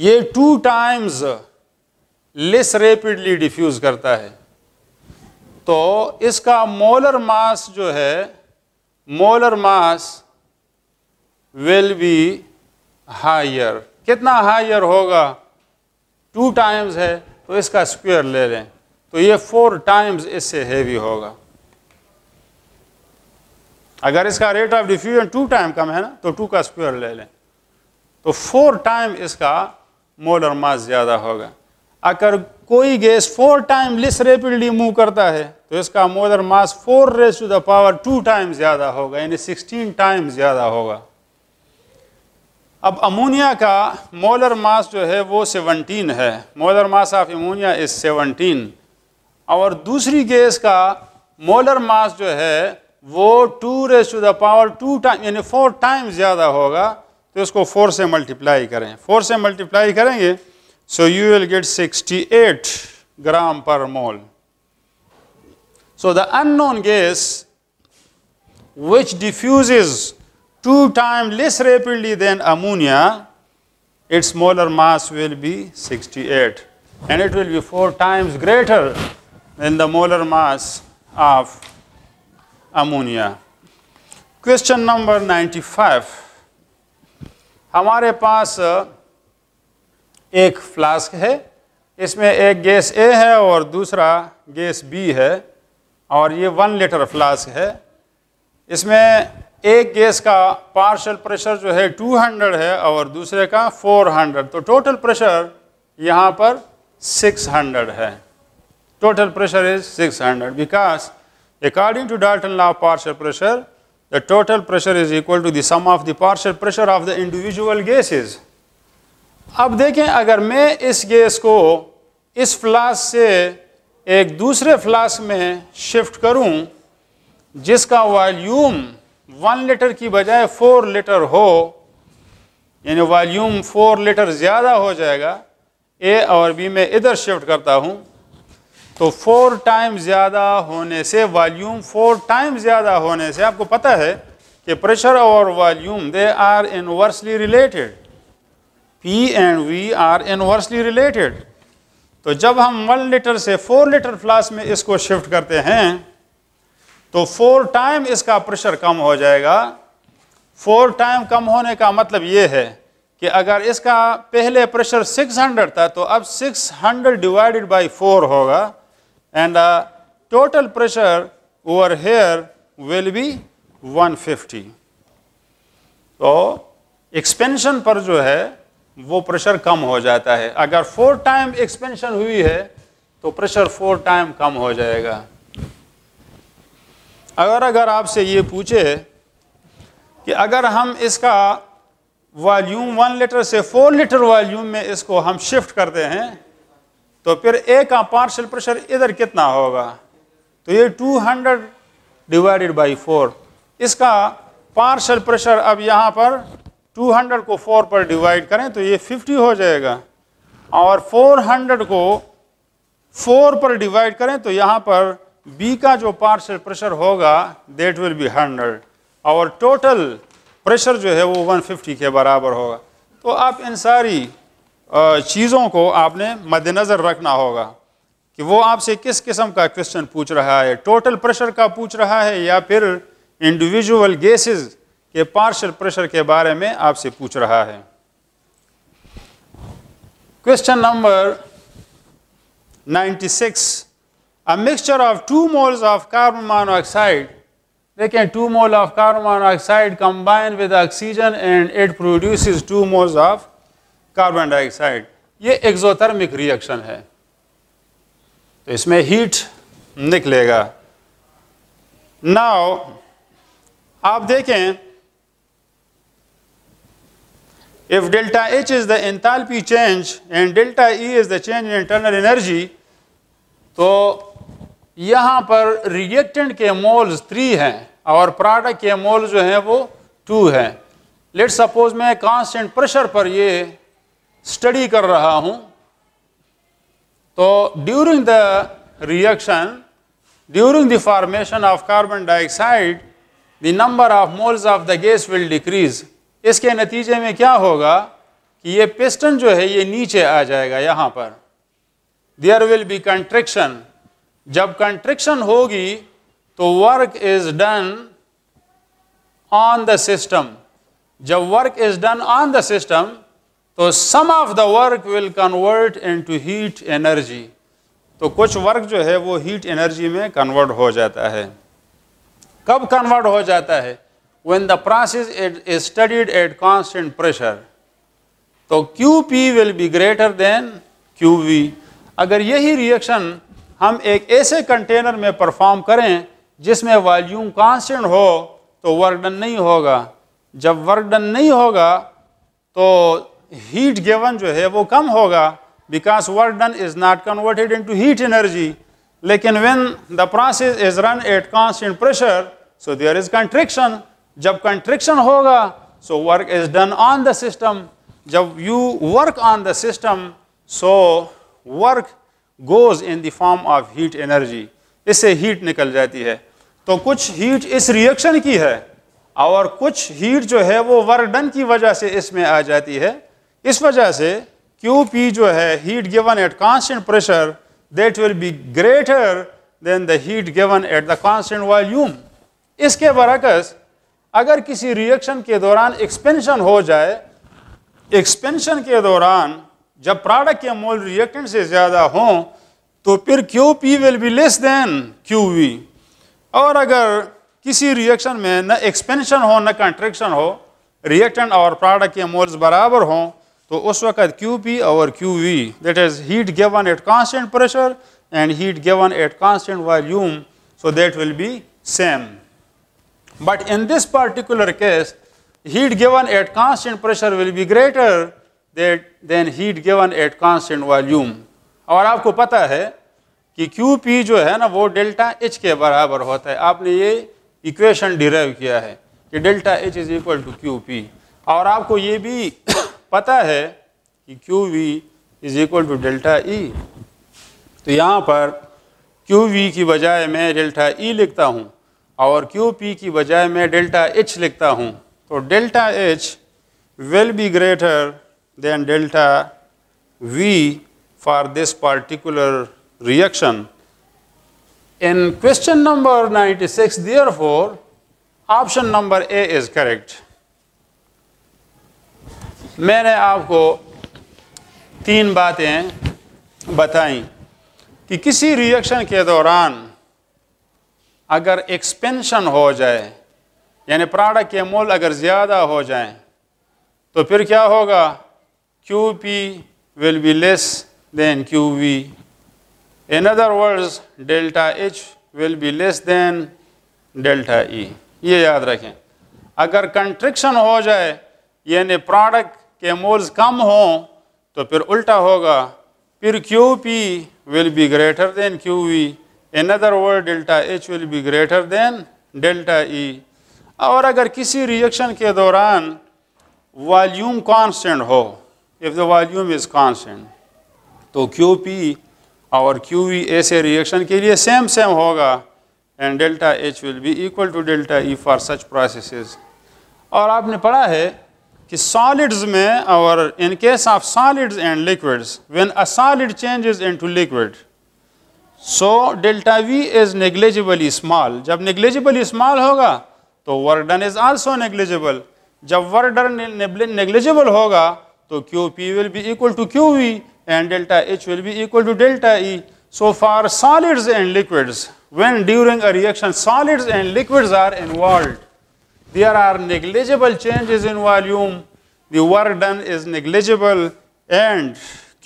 ये two times less rapidly diffuse करता है तो इसका मोलर मास जो है molar mass will be higher कितना हायर होगा टू टाइम्स है तो इसका स्क्वायर ले लें तो ये फोर टाइम्स इससे हैवी होगा अगर इसका rate of diffusion two time कम है ना तो टू का स्क्वायर ले लें तो फोर टाइम इसका मोलर मास ज़्यादा होगा अगर कोई gas four time less rapidly move करता है तो इसका molar mass four raise to the power two times ज़्यादा होगा यानी सिक्सटीन टाइम्स ज़्यादा होगा अब अमोनिया का मोलर मास जो है वो सेवनटीन है molar mass of ammonia is seventeen और दूसरी गैस का मोलर मास जो है वो two raise to the power two time यानी फोर टाइम्स ज़्यादा होगा तो इसको फोर से मल्टीप्लाई करें फोर से मल्टीप्लाई करेंगे so you will get sixty eight gram per mole So the unknown gas which diffuses two times less rapidly than ammonia, its molar mass will be 68 and it will be four times greater than the molar mass of ammonia. Question number 95. हमारे पास uh, एक flask है इसमें एक gas ए है और दूसरा gas B और ये वन लीटर फ्लास्क है इसमें एक गैस का पार्शल प्रेशर जो है टू हंड्रेड है और दूसरे का फोर हंड्रेड तो टोटल प्रेशर यहाँ पर सिक्स हंड्रेड है total pressure is six hundred because according to Dalton law of partial pressure the total pressure is equal to the sum of the partial pressure of the individual gases अब देखें अगर मैं इस gas को इस flask से एक दूसरे फ्लास्क में शिफ्ट करूं जिसका वॉल्यूम वन लीटर की बजाय फोर लीटर हो यानी वॉल्यूम फोर लीटर ज़्यादा हो जाएगा ए और बी में इधर शिफ्ट करता हूँ तो फोर टाइम ज़्यादा होने से वॉल्यूम फोर टाइम ज़्यादा होने से आपको पता है कि प्रेशर और volume they are inversely related P and V are inversely related तो जब हम वन लीटर से फोर लीटर फ्लास्क में इसको शिफ्ट करते हैं तो फोर टाइम इसका प्रेशर कम हो जाएगा फोर टाइम कम होने का मतलब ये है कि अगर इसका पहले प्रेशर 600 था तो अब 600 डिवाइडेड बाय फोर होगा and total pressure over here will be 150 तो एक्सपेंशन पर जो है वो प्रेशर कम हो जाता है अगर फोर टाइम एक्सपेंशन हुई है तो प्रेशर फोर टाइम कम हो जाएगा अगर अगर आपसे ये पूछे कि अगर हम इसका वॉल्यूम वन लीटर से फोर लीटर वॉल्यूम में इसको हम शिफ्ट करते हैं तो फिर ए का पार्शल प्रेशर इधर कितना होगा तो ये 200 डिवाइडेड बाई फोर इसका पार्शल प्रेशर अब यहाँ पर 200 को 4 पर डिवाइड करें तो ये 50 हो जाएगा और 400 को 4 पर डिवाइड करें तो यहाँ पर B का जो पार्शियल प्रेशर होगा देट विल बी 100 और टोटल प्रेशर जो है वो 150 के बराबर होगा तो आप इन सारी चीज़ों को आपने मद्देनज़र रखना होगा कि वो आपसे किस किस्म का क्वेश्चन पूछ रहा है टोटल प्रेशर का पूछ रहा है या फिर इंडिविजुअल गेसेज़ के पार्शल प्रेशर के बारे में आपसे पूछ रहा है question number 96 a mixture of two moles of carbon monoxide देखें two mole of carbon monoxide combine with oxygen and it produces two moles of carbon dioxide ये एक्सोथर्मिक रिएक्शन है तो इसमें हीट निकलेगा नाउ आप देखें If delta H is the enthalpy change and delta E is the change in internal energy, तो यहाँ पर रिएक्टेंट के मोल्स थ्री हैं और प्रोडक्ट के मोल जो हैं वो टू हैं लेट सपोज मैं कॉन्स्टेंट प्रेशर पर ये स्टडी कर रहा हूँ तो during the reaction during the formation of carbon dioxide the number of moles of the gas will decrease इसके नतीजे में क्या होगा कि ये पिस्टन जो है ये नीचे आ जाएगा यहाँ पर देयर विल बी कंट्रिक्शन जब कंट्रिक्शन होगी तो work is done on the system जब work is done on the system तो some of the work will convert into heat energy तो कुछ वर्क जो है वो हीट एनर्जी में कन्वर्ट हो जाता है कब कन्वर्ट हो जाता है when the process is studied at constant pressure, तो QP will be greater than QV. अगर यही रिएक्शन हम एक ऐसे कंटेनर में परफॉर्म करें जिसमें वॉल्यूम कांस्टेंट हो तो वर्क डन नहीं होगा जब वर्क डन नहीं होगा तो हीट गिवन जो है वो कम होगा because work done is not converted into heat energy लेकिन when the process is run at constant pressure so there is contraction जब कंट्रिक्शन होगा so work is done on the system जब you work on the system so work goes in the form of heat energy इससे heat निकल जाती है तो कुछ heat इस रिएक्शन की है और कुछ हीट जो है वो वर्क डन की वजह से इसमें आ जाती है इस वजह से क्यू पी जो है heat given at constant pressure that will be greater than the heat given at the constant volume इसके बरकस अगर किसी रिएक्शन के दौरान एक्सपेंशन हो जाए एक्सपेंशन के दौरान जब प्रोडक्ट के मोल रिएक्टेंट से ज़्यादा हों तो फिर Q P will be less than Q V और अगर किसी रिएक्शन में न एक्सपेंशन हो न कंट्रेक्शन हो रिएक्टेंट और प्रोडक्ट के मोल्स बराबर हों तो उस वक्त क्यू पी और Q V that is heat given at constant pressure and heat given at constant volume so that will be same But in this particular case, heat given at constant pressure will be greater than heat given at constant volume. और आपको पता है कि Q P जो है ना वो delta H के बराबर होता है आपने ये इक्वेशन डिराइव किया है कि delta H is equal to Q P और आपको ये भी पता है कि Q V is equal to delta E e। तो यहाँ पर क्यू वी की बजाय मैं डेल्टा ई e लिखता हूँ और क्यू पी की बजाय मैं डेल्टा एच लिखता हूँ तो delta H will be greater than delta V for this particular reaction in question number 96 six there four option number A is correct मैंने आपको तीन बातें बताई कि किसी रिएक्शन के दौरान अगर एक्सपेंशन हो जाए यानी प्रोडक्ट के मोल अगर ज़्यादा हो जाए तो फिर क्या होगा Q P will be less than Q V in other words delta H will be less than delta E ये याद रखें अगर कंट्रिक्शन हो जाए यानी प्रोडक्ट के मोल्स कम हों तो फिर उल्टा होगा फिर Q P will be greater than Q V in other word, delta H will be greater than delta E. और अगर किसी रिएक्शन के दौरान वॉल्यूम कांस्टेंट हो if the volume is constant तो क्यू पी और क्यू वी ऐसे reaction के लिए सेम सेम होगा and delta H will be equal to delta E for such process और आपने पढ़ा है कि सॉलिड्स में और in case of solids and liquids when a solid changes into liquid So delta V is negligibly small. जब negligibly small, होगा तो वर्डन इज आल्सो नेग्लेजिबल जब वर्डन negligible, होगा तो Q P will and delta H will be equal to delta E. So for solids and liquids, when during a reaction solids and liquids are involved, there are negligible changes in volume, the work done is negligible and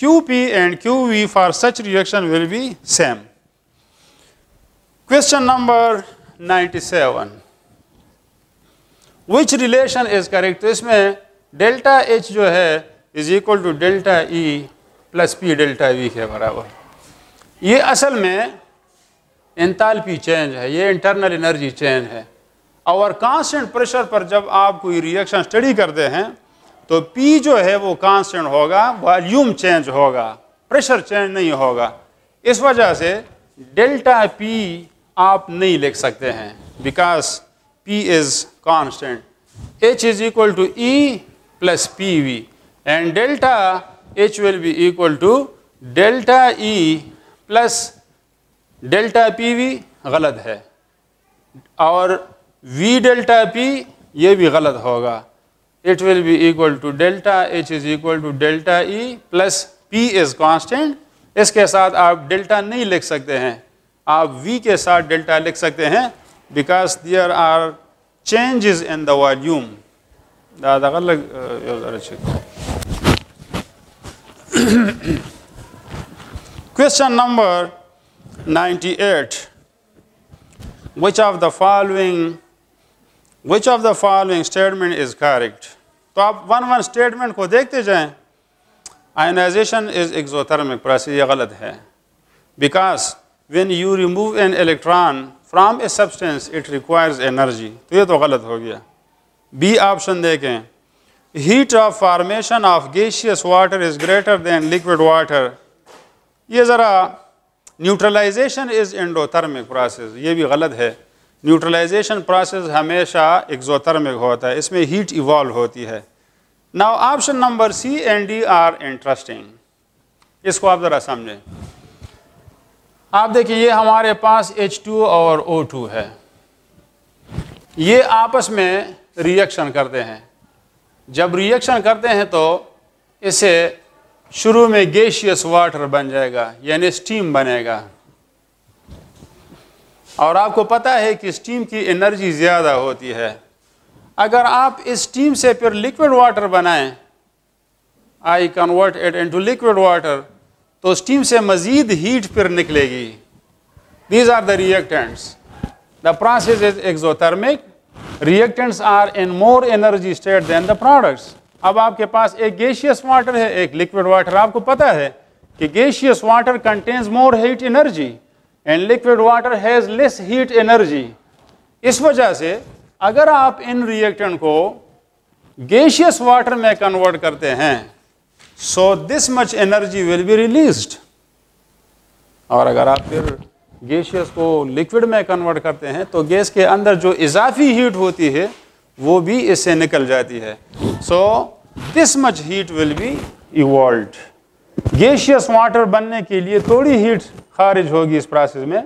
QP and QV for such reaction will be same. Question number 97. Which relation is correct? तो इसमें delta H जो है is equal to delta E plus P delta V के बराबर ये असल में एंतालपी change है ये इंटरनल एनर्जी चेंज है और कांस्टेंट प्रेशर पर जब आप कोई रिएक्शन स्टडी करते हैं तो पी जो है वो कांस्टेंट होगा वॉल्यूम चेंज होगा प्रेशर चेंज नहीं होगा इस वजह से डेल्टा पी आप नहीं लिख सकते हैं because P is constant H is equal to E plus P V and delta H will be equal to delta E plus delta P V गलत है और वी डेल्टा पी ये भी गलत होगा it will be equal to delta H is equal to delta E plus P is constant. इसके साथ आप डेल्टा नहीं लिख सकते हैं आप V के साथ डेल्टा लिख सकते हैं because there are changes in the volume. هذا غلق Question number 98. Which of the following which of the following statement is correct तो आप वन वन स्टेटमेंट को देखते जाएं आयोनाइजेशन इज़ एक्सोथर्मिक प्रोसेस ये गलत है because when you remove an electron from a substance it requires energy तो ये तो गलत हो गया बी ऑप्शन देखें heat of formation of gaseous water is greater than liquid water ये ज़रा न्यूट्रलाइजेशन इज़ एंडोथर्मिक प्रोसेस ये भी गलत है न्यूट्रलाइजेशन प्रोसेस हमेशा एक्जोथर्मिक होता है इसमें हीट इवॉल्व होती है now option number C and D are interesting इसको आप ज़रा समझें आप देखिए ये हमारे पास H2 और O2 है ये आपस में रिएक्शन करते हैं जब रिएक्शन करते हैं तो इसे शुरू में गैशियस वाटर बन जाएगा यानी स्टीम बनेगा और आपको पता है कि स्टीम की एनर्जी ज़्यादा होती है अगर आप इस स्टीम से फिर लिक्विड वाटर बनाएं I convert it into liquid water तो स्टीम से मज़ीद हीट फिर निकलेगी these are the reactants the process is exothermic reactants are in more energy state than the products अब आपके पास एक गैशियस वाटर है एक लिक्विड वाटर आपको पता है कि gaseous water contains more heat energy and liquid water has less heat energy इस वजह से अगर आप इन रिएक्टेंट को गैशियस वाटर में कन्वर्ट करते हैं so this much energy will be released और अगर आप फिर गैशियस को लिक्विड में कन्वर्ट करते हैं तो गैस के अंदर जो इजाफी हीट होती है वो भी इससे निकल जाती है so this much heat will be evolve gaseous water बनने के लिए थोड़ी हीट खारिज होगी इस प्रोसेस में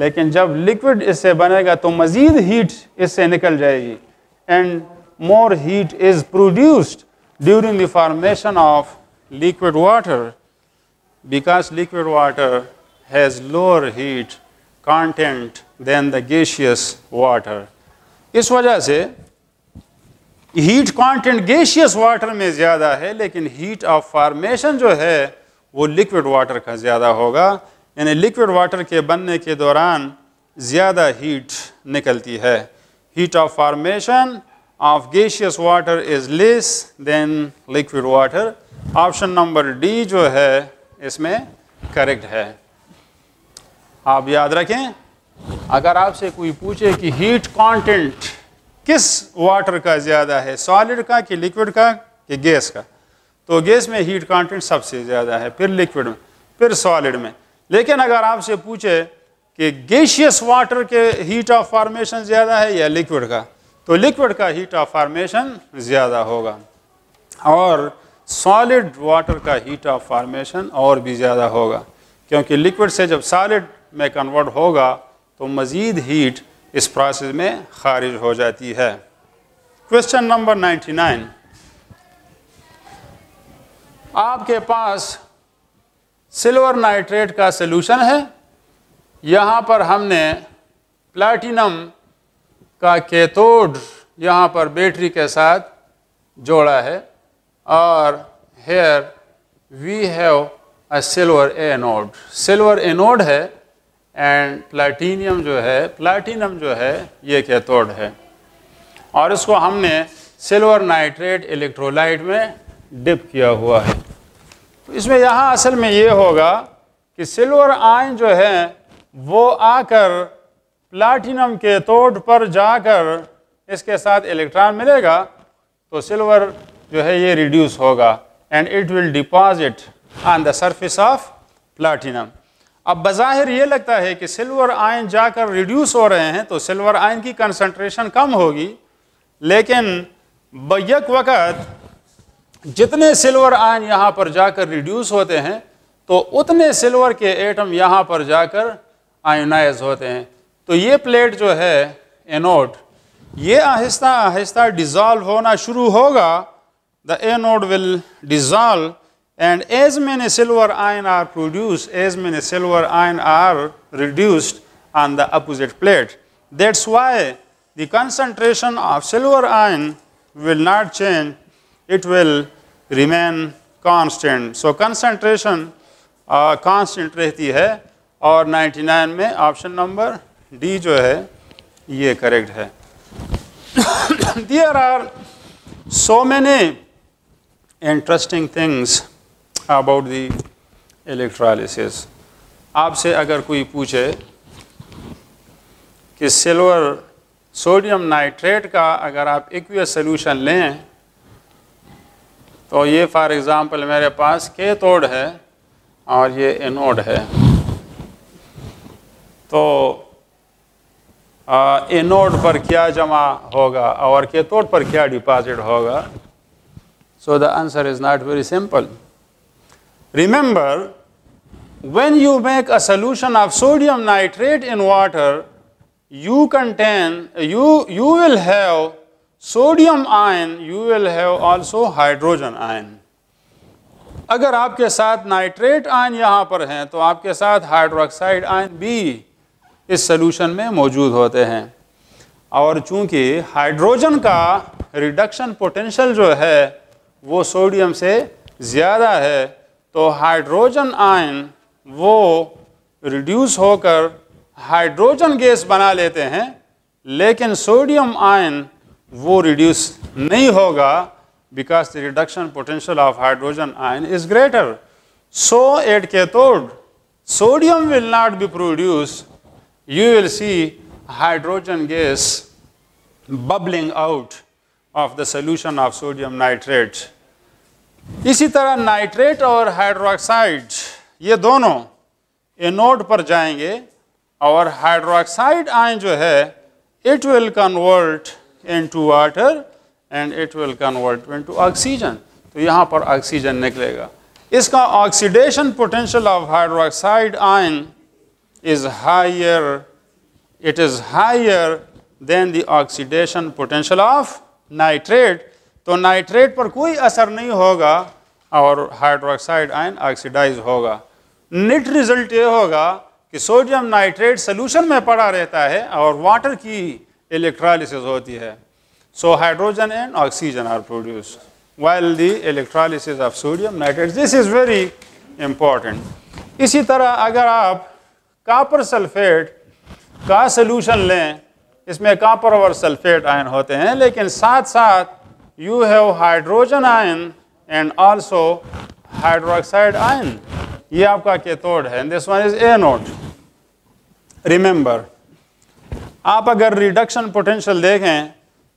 लेकिन जब लिक्विड इससे बनेगा तो मज़ीद हीट इससे निकल जाएगी and more heat is produced during the formation of liquid water because liquid water has lower heat content than the gaseous water इस वजह से हीट कंटेंट गेशियस वाटर में ज़्यादा है लेकिन हीट ऑफ फार्मेशन जो है वो लिक्विड वाटर का ज़्यादा होगा यानी लिक्विड वाटर के बनने के दौरान ज़्यादा हीट निकलती है heat of formation of gaseous water is less than liquid water option number D जो है इसमें करेक्ट है आप याद रखें अगर आपसे कोई पूछे कि हीट कॉन्टेंट किस वाटर का ज़्यादा है सॉलिड का कि लिक्विड का कि गैस का तो गैस में हीट कंटेंट सबसे ज़्यादा है फिर लिक्विड में फिर सॉलिड में लेकिन अगर आपसे पूछे कि गैशियस वाटर के हीट ऑफ फार्मेशन ज़्यादा है या लिक्विड का तो लिक्विड का हीट ऑफ फार्मेशन ज़्यादा होगा और सॉलिड वाटर का हीट ऑफ फार्मेशन और भी ज़्यादा होगा क्योंकि लिक्विड से जब सॉलिड में कन्वर्ट होगा तो मज़ीद हीट इस प्रोसेस में खारिज हो जाती है क्वेश्चन नंबर 99 आपके पास सिल्वर नाइट्रेट का सलूशन है यहाँ पर हमने प्लैटिनम का केतोड यहाँ पर बैटरी के साथ जोड़ा है और here we have a silver anode silver anode है एंड प्लाटीनियम जो है प्लाटिनम जो है ये कैथोड है और इसको हमने सिल्वर नाइट्रेट इलेक्ट्रोलाइट में डिप किया हुआ है तो इसमें यहाँ असल में ये होगा कि सिल्वर आयन जो है वो आकर प्लाटिनम के तोड़ पर जाकर इसके साथ इलेक्ट्रॉन मिलेगा तो सिल्वर जो है ये रिड्यूस होगा and it will deposit on the surface of platinum अब बज़ाहिर ये लगता है कि सिल्वर आयन जाकर रिड्यूस हो रहे हैं तो सिल्वर आयन की कंसंट्रेशन कम होगी लेकिन बैक वक़्त जितने सिल्वर आयन यहाँ पर जाकर रिड्यूस होते हैं तो उतने सिल्वर के एटम यहाँ पर जाकर आयोनाइज होते हैं तो ये प्लेट जो है एनोड ये आहिस्ता आहिस्ता डिज़ोल्व होना शुरू होगा the anode will dissolve And as many silver ions are produced, as many silver ions are reduced on the opposite plate. That's why the concentration of silver ion will not change, it will remain constant. So, concentration uh, constant रहती hai. Or 99 में option number D जो है ये correct There are so many interesting things. About the electrolysis आपसे अगर कोई पूछे कि सिल्वर सोडियम नाइट्रेट का अगर आप इक्वियस सोल्यूशन लें तो ये फॉर एग्ज़ाम्पल मेरे पास केतोड है और ये एनोड है तो एनोड पर क्या जमा होगा और केतोड पर क्या डिपॉजिट होगा so the answer is not very simple Remember, when you make a solution of sodium nitrate in water, you contain, you, you will have sodium ion you will have also hydrogen ion अगर आपके साथ nitrate ion यहाँ पर हैं तो आपके साथ hydroxide ion भी इस सॉल्यूशन में मौजूद होते हैं और चूंकि हाइड्रोजन का रिडक्शन पोटेंशियल जो है वो सोडियम से ज़्यादा है तो हाइड्रोजन आयन वो रिड्यूस होकर हाइड्रोजन गैस बना लेते हैं लेकिन सोडियम आयन वो रिड्यूस नहीं होगा because the reduction potential of hydrogen ion is greater so at cathode sodium will not be produce you will see hydrogen gas bubbling out of the solution of sodium nitrate इसी तरह nitrate और hydroxide ये दोनों anode पर जाएंगे और hydroxide ion जो है it will convert into water and it will convert into oxygen तो यहाँ पर ऑक्सीजन निकलेगा इसका oxidation potential of hydroxide ion is higher it is higher than the oxidation potential of nitrate तो नाइट्रेट पर कोई असर नहीं होगा और हाइड्रोक्साइड आयन ऑक्सीडाइज होगा नेट रिजल्ट ये होगा कि सोडियम नाइट्रेट सोल्यूशन में पड़ा रहता है और वाटर की इलेक्ट्रालिसिस होती है so hydrogen and oxygen are produce while the electrolysis of sodium nitrate this is very important इसी तरह अगर आप कापर सल्फेट का सलूशन लें इसमें कापर और सल्फेट आयन होते हैं लेकिन साथ साथ you have hydrogen ion and also hydroxide ion. ये आपका कैथोड है this one is anode remember आप अगर रिडक्शन पोटेंशियल देखें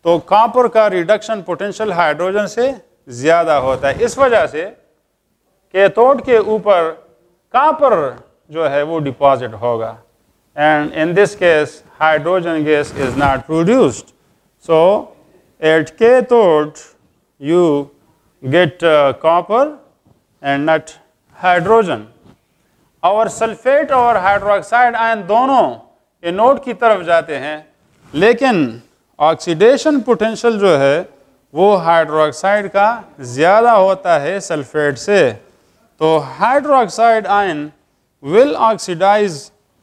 तो कॉपर का रिडक्शन पोटेंशियल हाइड्रोजन से ज़्यादा होता है इस वजह से कैथोड के ऊपर कॉपर जो है वो डिपॉजिट होगा and in this case hydrogen gas is not produced so at cathode you get uh, copper and not hydrogen और सल्फेट और हाइड्रोक्साइड आयन दोनों एनोड की तरफ जाते हैं लेकिन ऑक्सीडेशन पोटेंशियल जो है वो हाइड्रोक्साइड का ज़्यादा होता है सल्फेट से तो hydroxide ion will oxidize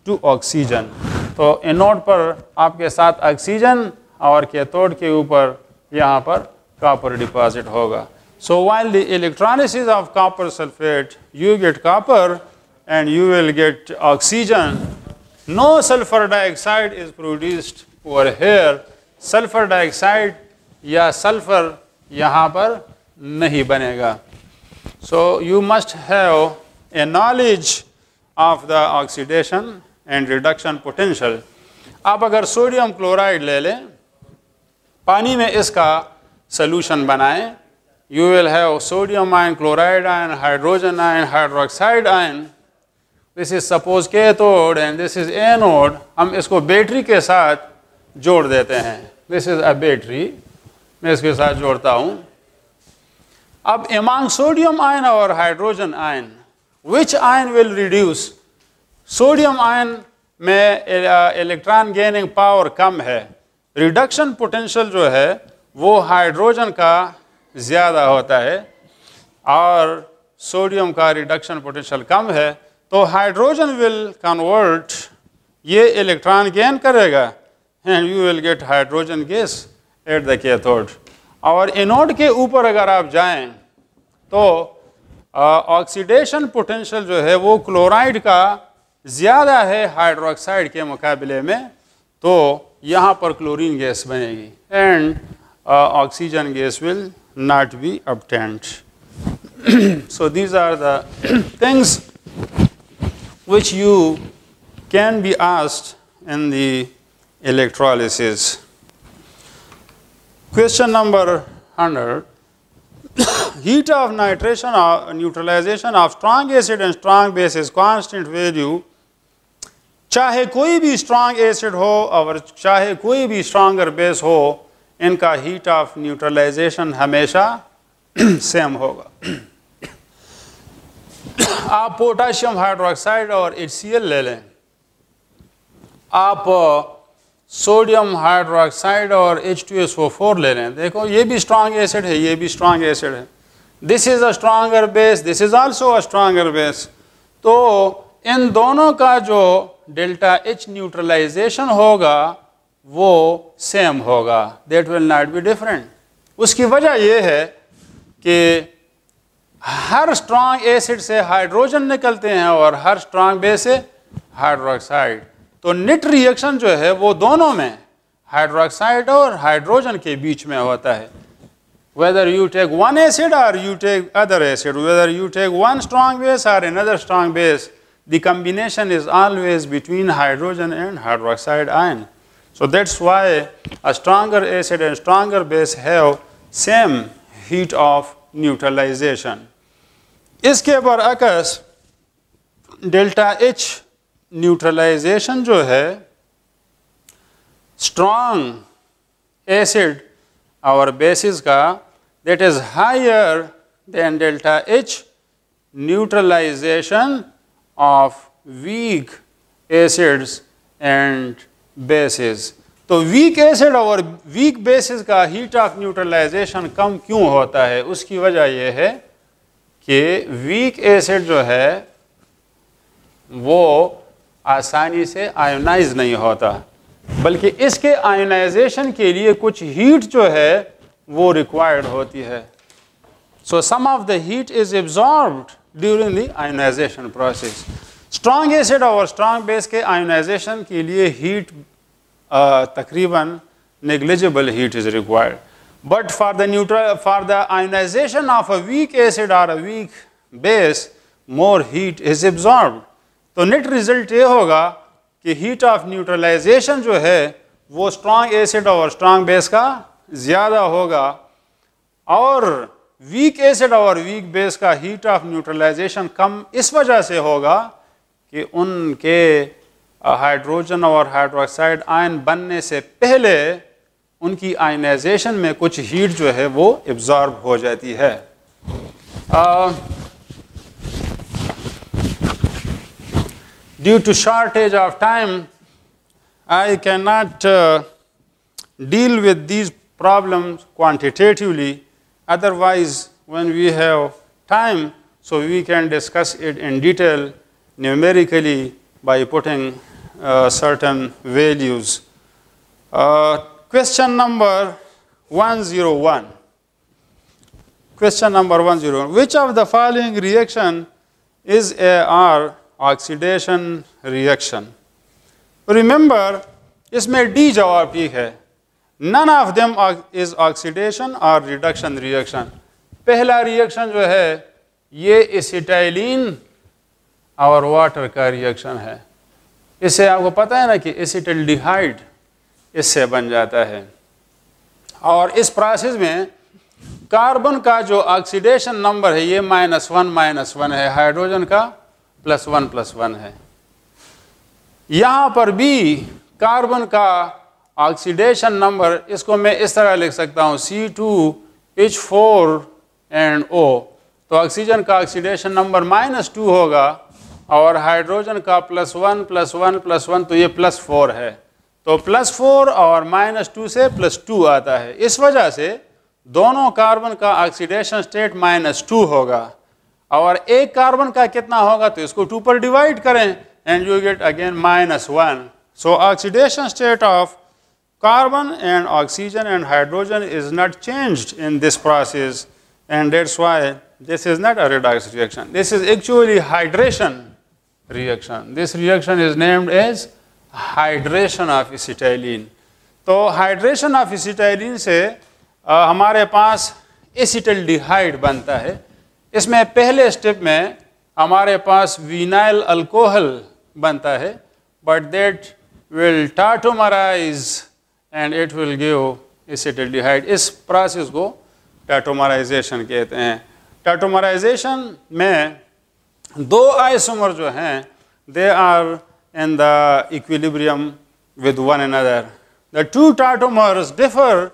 to oxygen तो एनोड पर आपके साथ ऑक्सीजन और कैथोड के ऊपर यहाँ पर कॉपर डिपॉजिट होगा so while the electrolysis of copper sulphate you get copper and you will get oxygen no sulphur dioxide is produced over here sulphur dioxide या सल्फर यहाँ पर नहीं बनेगा so you must have a knowledge of the oxidation and reduction potential आप अगर sodium chloride ले लें पानी में इसका सोल्यूशन बनाएं you sodium have chloride ion hydrogen ion hydroxide ion this is suppose के suppose cathode this is anode हम इसको बैटरी के साथ जोड़ देते हैं दिस इज अ बैटरी मैं इसके साथ जोड़ता हूँ अब एमांग सोडियम आयन और hydrogen ion which ion will reduce sodium ion में इलेक्ट्रॉन गेनिंग पावर कम है रिडक्शन पोटेंशियल जो है वो हाइड्रोजन का ज़्यादा होता है और सोडियम का रिडक्शन पोटेंशियल कम है तो हाइड्रोजन विल कन्वर्ट ये इलेक्ट्रॉन गेन करेगा and you will get hydrogen gas at the cathode और एनोड के ऊपर अगर आप जाएं तो ऑक्सीडेशन पोटेंशियल जो है वो क्लोराइड का ज़्यादा है हाइड्रोक्साइड के मुकाबले में तो यहाँ पर क्लोरीन गैस बनेगी and oxygen gas will not be obtained. so these are the things which you can be asked in the electrolysis. Question number 100. Heat of uh, neutralization of strong acid and strong base is constant value चाहे कोई भी strong acid हो और चाहे कोई भी stronger base हो इनका हीट ऑफ न्यूट्रलाइजेशन हमेशा सेम होगा आप पोटाशियम हाइड्रोक्साइड और एच ले लें आप सोडियम हाइड्रोक्साइड और H2SO4 ले लें देखो ये भी स्ट्रांग एसिड है ये भी स्ट्रांग एसिड है this is a stronger base this is also a stronger base तो इन दोनों का जो डेल्टा एच न्यूट्रलाइजेशन होगा वो सेम होगा that will not be different उसकी वजह यह है कि हर स्ट्रांग एसिड से हाइड्रोजन निकलते हैं और हर स्ट्रांग बेस से हाइड्रोक्साइड तो निट रिएक्शन जो है वो दोनों में हाइड्रोक्साइड और हाइड्रोजन के बीच में होता है यू टेक वन एसिड और you take other acid whether you take one one base base another strong base the combination is always between hydrogen and hydroxide ion. So that's why a stronger acid and stronger base have same heat of neutralization. इसके बरअकस occurs, delta H neutralization, है strong strong acid bases का that is higher than delta H of weak acids and bases तो weak acid और weak bases का heat of neutralization कम क्यों होता है उसकी वजह यह है कि वीक एसिड जो है वो आसानी से आयोनाइज नहीं होता बल्कि इसके आयोनाइजेशन के लिए कुछ हीट जो है वो रिक्वायर्ड होती है so some of the heat is absorbed during the ionization process strong acid और स्ट्रॉन्ग बेस के आयोनाइजेशन के लिए हीट uh, तकरीबन negligible heat is required but for the neutral for the ionization of a weak acid और a weak base more heat is absorb तो net result ये होगा कि हीट ऑफ न्यूट्रलाइजेशन जो है वो स्ट्रॉन्ग एसिड और स्ट्रॉन्ग बेस का ज़्यादा होगा और वीक एसिड और वीक बेस का हीट ऑफ न्यूट्रलाइजेशन कम इस वजह से होगा कि उनके हाइड्रोजन और हाइड्रोक्साइड आयन बनने से पहले उनकी आयनाइजेशन में कुछ हीट जो है वो एब्जॉर्ब हो जाती है due to shortage of time I can not deal with these problems quantitatively Otherwise, when we have time, so we can discuss it in detail numerically by putting uh, certain values. Uh, question number 101. Question number 101. Which of the following reaction is AR oxidation reaction? Remember, इसमें D जवाब ठीक है none of them is oxidation और reduction reaction पहला reaction जो है ये acetylene और वाटर का रिएक्शन है इससे आपको पता है ना कि एसिटल्डिहाइड इससे बन जाता है और इस प्रोसेस में कार्बन का जो ऑक्सीडेशन नंबर है ये माइनस वन माइनस वन है हाइड्रोजन का प्लस वन प्लस वन है यहाँ पर भी कार्बन का ऑक्सीडेशन नंबर इसको मैं इस तरह लिख सकता हूँ C two H four and O तो ऑक्सीजन का ऑक्सीडेशन नंबर माइनस टू होगा और हाइड्रोजन का plus one plus one plus one तो ये प्लस फोर है तो प्लस फोर और माइनस टू से प्लस टू आता है इस वजह से दोनों कार्बन का ऑक्सीडेशन स्टेट माइनस टू होगा और एक कार्बन का कितना होगा तो इसको टू पर डिवाइड करें and you get again minus one so oxidation state of Carbon and oxygen and hydrogen is not changed in this process and that's why this is not a redox reaction. This is actually hydration reaction. This reaction is named as hydration of acetylene. तो hydration of acetylene से आ, हमारे पास acetal डिहाइड बनता है इसमें पहले step में हमारे पास विनाइल अल्कोहल बनता है but that will tautomerize and it will give acetaldehyde इस प्रोसेस को टैटोमराइजेशन कहते हैं टैटोमराइजेशन में दो आइसोमर जो हैं they are in the equilibrium with one another the two tautomers differ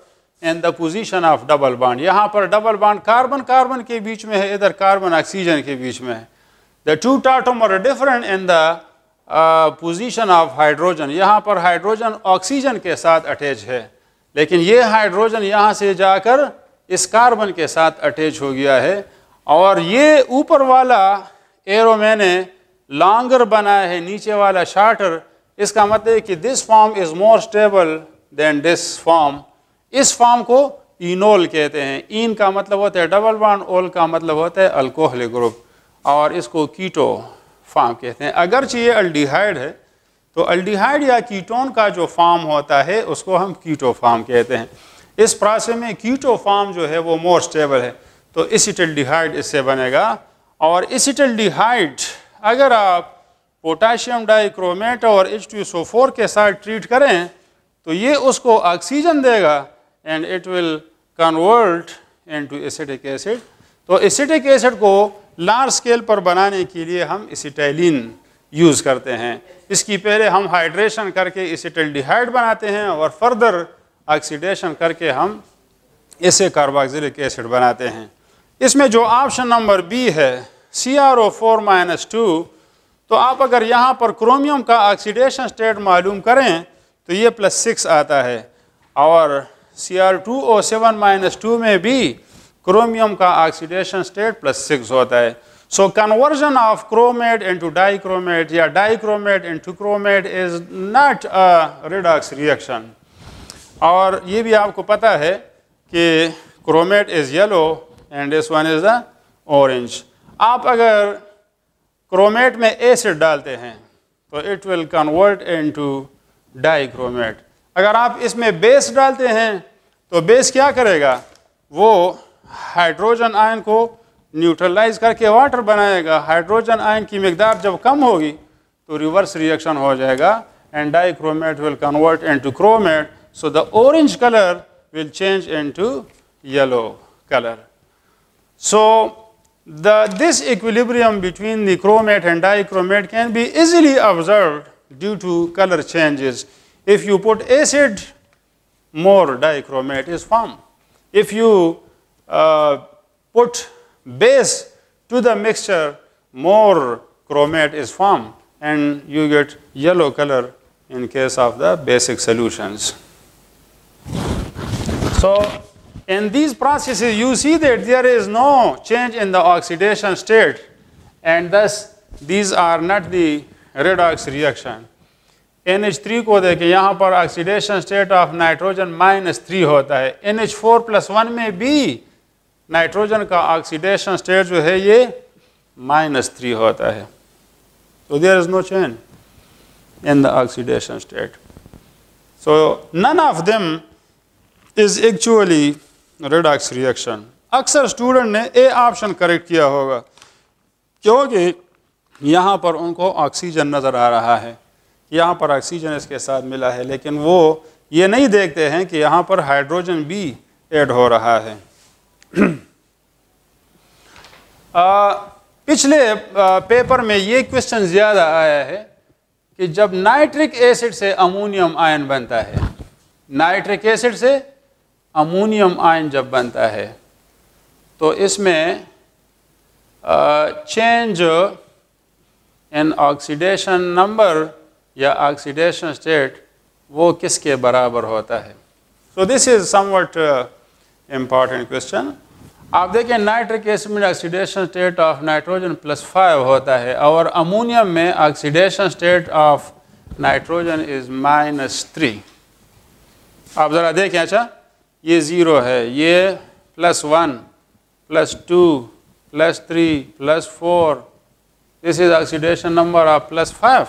in the position of double bond यहाँ पर डबल बॉन्ड कार्बन कार्बन के बीच में है इधर कार्बन ऑक्सीजन के बीच में है the two tautomer different in the position of hydrogen यहाँ पर हाइड्रोजन ऑक्सीजन के साथ अटैच है लेकिन ये हाइड्रोजन यहाँ से जाकर इस कार्बन के साथ अटैच हो गया है और ये ऊपर वाला एरो मैंने लॉन्गर बनाया है नीचे वाला शार्टर इसका मतलब है कि this form is more stable than this form इस फॉर्म को इनोल कहते हैं इन का मतलब होता है डबल वन ओल का मतलब होता है अल्कोहलिक ग्रुप और इसको कीटो फार्म कहते हैं अगरचे ये अल्डिहाइड है तो अल्डिहाइड या कीटोन का जो फार्म होता है उसको हम कीटो फार्म कहते हैं इस प्रासे में कीटो फार्म जो है वो मोर स्टेबल है तो डिहाइड इससे बनेगा और डिहाइड अगर आप पोटाशियम डाइक्रोमेट और एच टू सो फोर के साथ ट्रीट करें तो ये उसको ऑक्सीजन देगा and it will convert into acetic acid तो एसिटिक एसिड को लार्ज स्केल पर बनाने के लिए हम इसीटैलिन यूज़ करते हैं इसकी पहले हम हाइड्रेशन करके इसीटल्डिहाइड बनाते हैं और फर्दर ऑक्सीडेशन करके हम इसे कार्बोक्सिलिक एसिड बनाते हैं इसमें जो ऑप्शन नंबर बी है C R O four minus two तो आप अगर यहाँ पर क्रोमियम का ऑक्सीडेशन स्टेट मालूम करें तो ये प्लस सिक्स आता है और C R two O seven minus two में भी क्रोमियम का ऑक्सीडेशन स्टेट प्लस सिक्स होता है so conversion of chromate into dichromate या dichromate into chromate is not a redox reaction और ये भी आपको पता है कि chromate is yellow and this one is the orange आप अगर क्रोमेट में एसिड डालते हैं तो it will convert into dichromate अगर आप इसमें बेस डालते हैं तो बेस क्या करेगा वो हाइड्रोजन आयन को न्यूट्रलाइज करके वाटर बनाएगा हाइड्रोजन आयन की मकदार जब कम होगी तो रिवर्स रिएक्शन हो जाएगा and and dichromate will convert into chromate so the orange colour will change into yellow colour so the this equilibrium between the chromate and dichromate can be easily observe due to colour changes if you put acid more dichromate is form if you Uh, put base to the mixture, more chromate is formed and you get yellow color in case of the basic solutions. So in these processes you see that there is no change in the oxidation state and thus these are not the redox reaction. NH3 को देखें यहाँ पर oxidation state of nitrogen minus three होता है NH4 one may में भी nitrogen का oxidation state जो है ये माइनस थ्री होता है तो there is no change in the oxidation state so none of them is actually redox reaction अक्सर स्टूडेंट ने ए ऑप्शन करेक्ट किया होगा क्योंकि यहाँ पर उनको ऑक्सीजन नज़र आ रहा है यहाँ पर ऑक्सीजन इसके साथ मिला है लेकिन वो ये नहीं देखते हैं कि यहाँ पर हाइड्रोजन भी ऐड हो रहा है आ, पिछले पेपर में ये क्वेश्चन ज़्यादा आया है कि जब नाइट्रिक एसिड से अमोनियम आयन बनता है नाइट्रिक एसिड से अमोनियम आयन जब बनता है तो इसमें चेंज इन ऑक्सीडेशन नंबर या ऑक्सीडेशन स्टेट वो किसके बराबर होता है so this is somewhat important question आप देखें नाइट्रिक एसिड में oxidation state of nitrogen plus five होता है और अमोनियम में oxidation state of nitrogen is minus three आप ज़रा देखें अच्छा ये ज़ीरो है ये plus one plus two plus three plus four this is oxidation number of plus five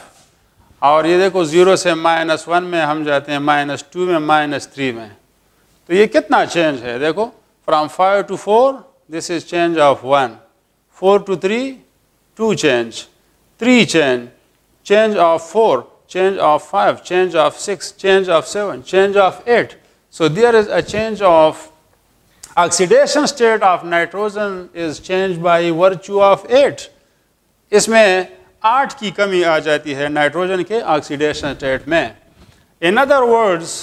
और ये देखो ज़ीरो से माइनस वन में हम जाते हैं माइनस टू में माइनस थ्री में तो ये कितना चेंज है देखो from five to four this is change of one four to three two change three change change of four change of five change of six change of seven change of eight so there is a change of oxidation state of nitrogen is change by virtue of eight इसमें आठ की कमी आ जाती है nitrogen के oxidation state में in other words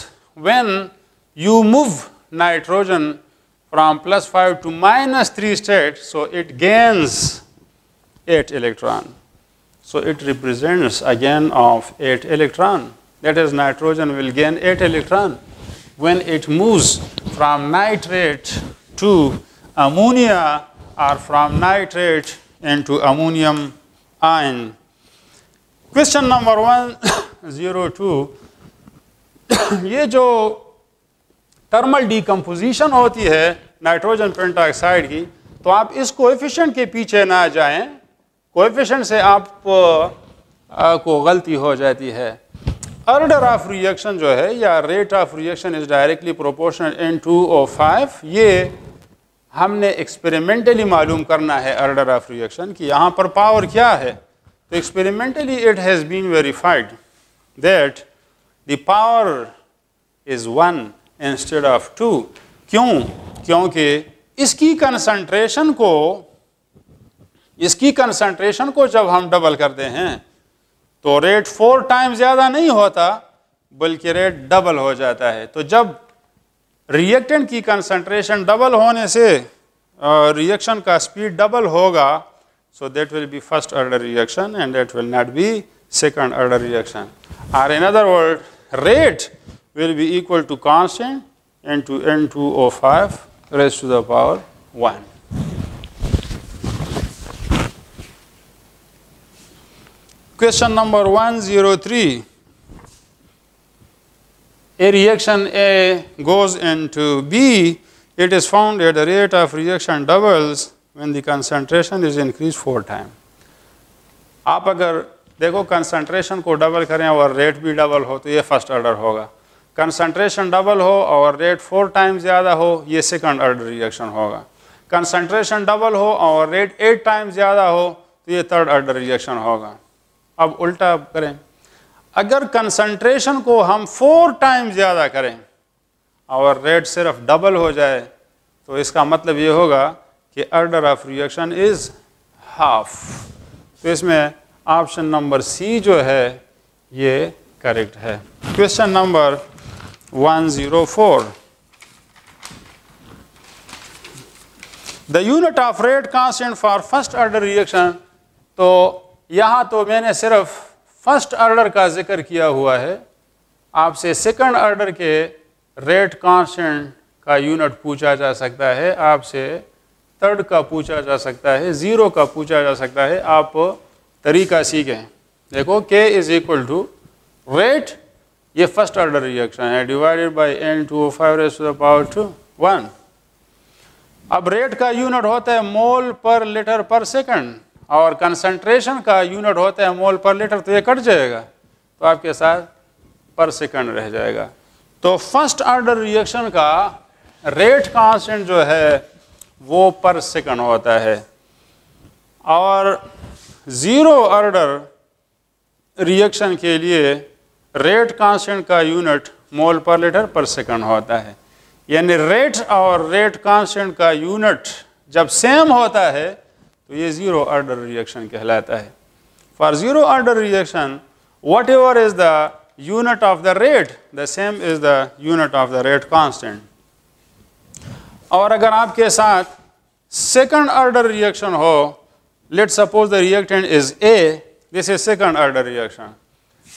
when you move nitrogen from plus 5 to minus 3 state, so it gains 8 electron. So it represents again of 8 electron. That is nitrogen will gain 8 electron when it moves from nitrate to ammonia or from nitrate into ammonium ion. Question number 102 ये जो thermal decomposition होती है nitrogen पेंटाक्साइड की तो आप इस coefficient के पीछे ना जाएं कोएफिशिएंट से आप आ, को गलती हो जाती है अर्डर ऑफ रिएक्शन जो है या rate of reaction is directly proportional N two O five ये हमने एक्सपेरिमेंटली मालूम करना है अर्डर ऑफ रिएक्शन कि यहाँ पर पावर क्या है तो experimentally it has been verified that the power is one instead of two क्यों क्योंकि इसकी कंसंट्रेशन को इसकी कंसंट्रेशन को जब हम डबल करते हैं तो रेट फोर टाइम ज़्यादा नहीं होता बल्कि रेट डबल हो जाता है तो जब रिएक्टेंट की कंसंट्रेशन डबल होने से रिएक्शन का स्पीड डबल होगा so that will be first order reaction and that will not be second order reaction or in other world rate will be equal to constant n to N2O5 raised to the power 1. Question number 103. A reaction A goes into B, it is found that the rate of reaction doubles when the concentration is increased four times. आप अगर देखो concentration को double करें और rate भी double हो तो ये होगा कंसनट्रेशन डबल हो और रेट फोर टाइम ज़्यादा हो ये सेकंड ऑर्डर रिएक्शन होगा कंसनट्रेशन डबल हो और रेट एट टाइम ज़्यादा हो तो ये थर्ड ऑर्डर रिएक्शन होगा अब उल्टा करें अगर कंसनट्रेशन को हम फोर टाइम ज़्यादा करें और रेट सिर्फ डबल हो जाए तो इसका मतलब ये होगा कि order of reaction is half तो इसमें ऑप्शन नंबर सी जो है ये करेक्ट है question number 104. The unit of rate constant for first order reaction तो यहाँ तो मैंने सिर्फ फर्स्ट ऑर्डर का जिक्र किया हुआ है आपसे सेकंड ऑर्डर के रेट कांस्टेंट का यूनिट पूछा जा सकता है आपसे थर्ड का पूछा जा सकता है ज़ीरो का पूछा जा सकता है आप तरीका सीखें देखो k is equal to rate ये फर्स्ट ऑर्डर रिएक्शन है divided by N two five raise to the power two one अब रेट का यूनिट होता है मोल पर लीटर पर सेकंड और कंसंट्रेशन का यूनिट होता है मोल पर लीटर तो ये कट जाएगा तो आपके साथ पर सेकंड रह जाएगा तो फर्स्ट ऑर्डर रिएक्शन का रेट कांस्टेंट जो है वो पर सेकंड होता है और ज़ीरो ऑर्डर रिएक्शन के लिए रेट कांस्टेंट का यूनिट मोल पर लीटर पर सेकंड होता है यानी रेट और रेट कांस्टेंट का यूनिट जब सेम होता है तो ये जीरो ऑर्डर रिएक्शन कहलाता है for zero order reaction whatever is the unit of the rate the same is the unit of the rate constant और अगर आपके साथ सेकंड ऑर्डर रिएक्शन हो let suppose the reactant is A this is second order reaction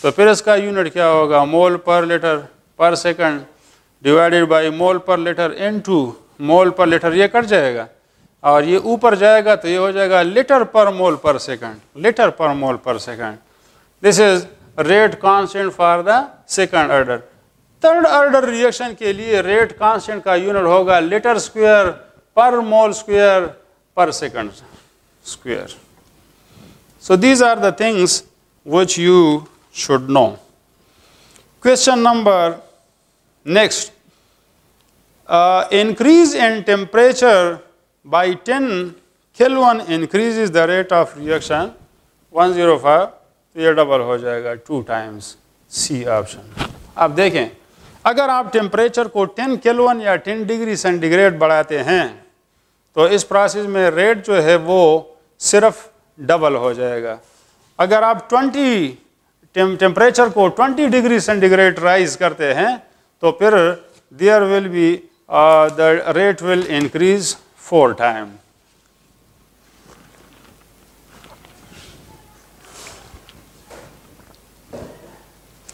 तो फिर इसका unit क्या होगा मोल पर लीटर पर सेकंड डिवाइडेड बाय मोल पर लीटर इन टू मोल पर लीटर ये कट जाएगा और ये ऊपर जाएगा तो ये हो जाएगा लीटर पर मोल पर सेकंड लीटर पर मोल पर second this is rate constant for the second order third order reaction के लिए रेट कांस्टेंट का यूनिट होगा लीटर स्क्वेयर पर मोल स्क्वेयर पर second square so these are the things which you should know. Question number next. Uh, increase in temperature by 10 Kelvin increases the rate of reaction 105 तो ये double हो जाएगा two times C option आप देखें अगर आप temperature को 10 Kelvin या 10 डिग्री centigrade बढ़ाते हैं तो इस प्रोसेस में रेट जो है वो सिर्फ डबल हो जाएगा अगर आप 20 टेम्परेचर को 20 डिग्री सेंटीग्रेड राइज करते हैं तो फिर there will be the rate will increase four time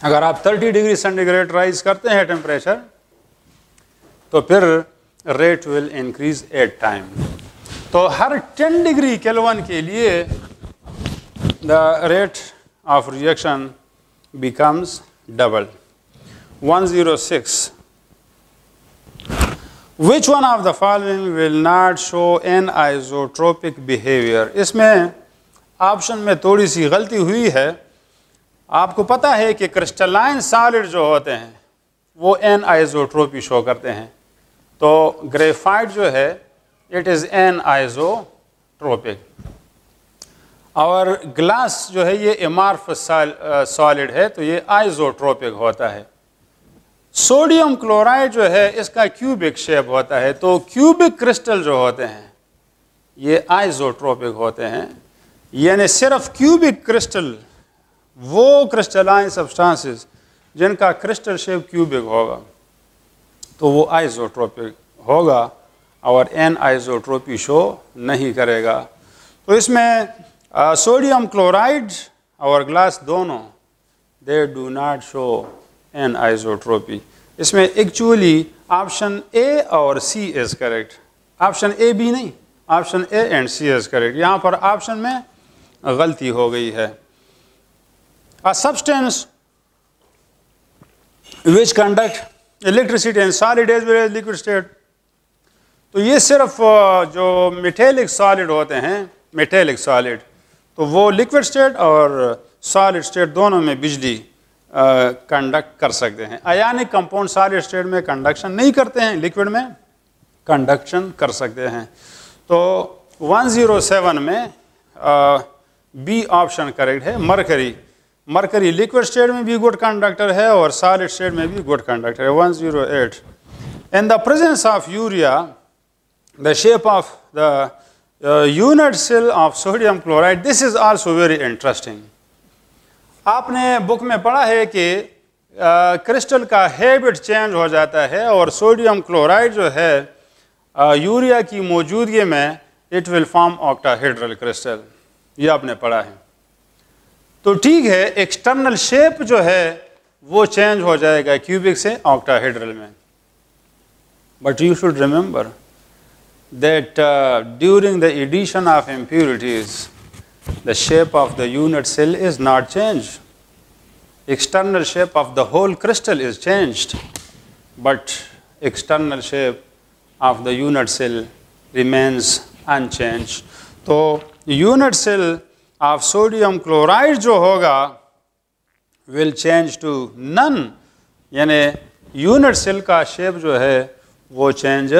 अगर आप 30 डिग्री सेंटीग्रेड राइज करते हैं टेम्परेचर तो फिर rate will increase eight time तो हर 10 डिग्री केलवन के लिए the rate of rejection becomes double. 106. Which one of the following will not show an isotropic behavior? इसमें ऑप्शन में थोड़ी सी गलती हुई है आपको पता है कि क्रिस्टलाइन सॉलिड जो होते हैं वो एन आइजोट्रोपी शो करते हैं तो ग्रेफाइट जो है इट इज़ एन आइजोट्रोपिक और ग्लास जो है ये एमार्फ सॉलिड है तो ये आइजोट्रोपिक होता है सोडियम क्लोराइड जो है इसका क्यूबिक शेप होता है तो क्यूबिक क्रिस्टल जो होते हैं ये आइजोट्रोपिक होते हैं यानी सिर्फ क्यूबिक क्रिस्टल वो क्रिस्टलाइन सब्सटेंसेस जिनका क्रिस्टल शेप क्यूबिक होगा तो वो आइजोट्रोपिक होगा और एन आइजोट्रोपी शो नहीं करेगा तो इसमें Uh, सोडियम क्लोराइड और ग्लास दोनों they do not show anisotropy इसमें एक्चुअली ऑप्शन ए और C is correct option A भी नहीं option A and C is correct यहाँ पर ऑप्शन में गलती हो गई है a substance which conduct electricity and solid as well as liquid state तो ये सिर्फ uh, जो मिठेलिक सॉलिड होते हैं मिठेलिक सॉलिड तो वो लिक्विड स्टेट और सॉलिड स्टेट दोनों में बिजली कंडक्ट कर सकते हैं अयानिक कंपाउंड सॉलिड स्टेट में कंडक्शन नहीं करते हैं लिक्विड में कंडक्शन कर सकते हैं तो 107 में बी ऑप्शन करेक्ट है मरकरी मरकरी लिक्विड स्टेट में भी गुड कंडक्टर है और सॉलिड स्टेट में भी गुड कंडक्टर है 108 in the presence of urea the shape of the uh, unit cell of sodium chloride this is also very interesting आपने book में पढ़ा है कि क्रिस्टल का हैबिट चेंज हो जाता है और सोडियम क्लोराइड जो है यूरिया की मौजूदगी में it will form octahedral crystal ये आपने पढ़ा है तो ठीक है एक्सटर्नल शेप जो है वो चेंज हो जाएगा क्यूबिक से ऑक्टाहीड्रल में but you should remember that uh, during the addition of impurities, the shape of the unit cell is not changed. External shape of the whole crystal is changed, but external shape of the unit cell remains unchanged. So, unit cell of sodium chloride जो will change to none यानी unit cell का shape जो है वो change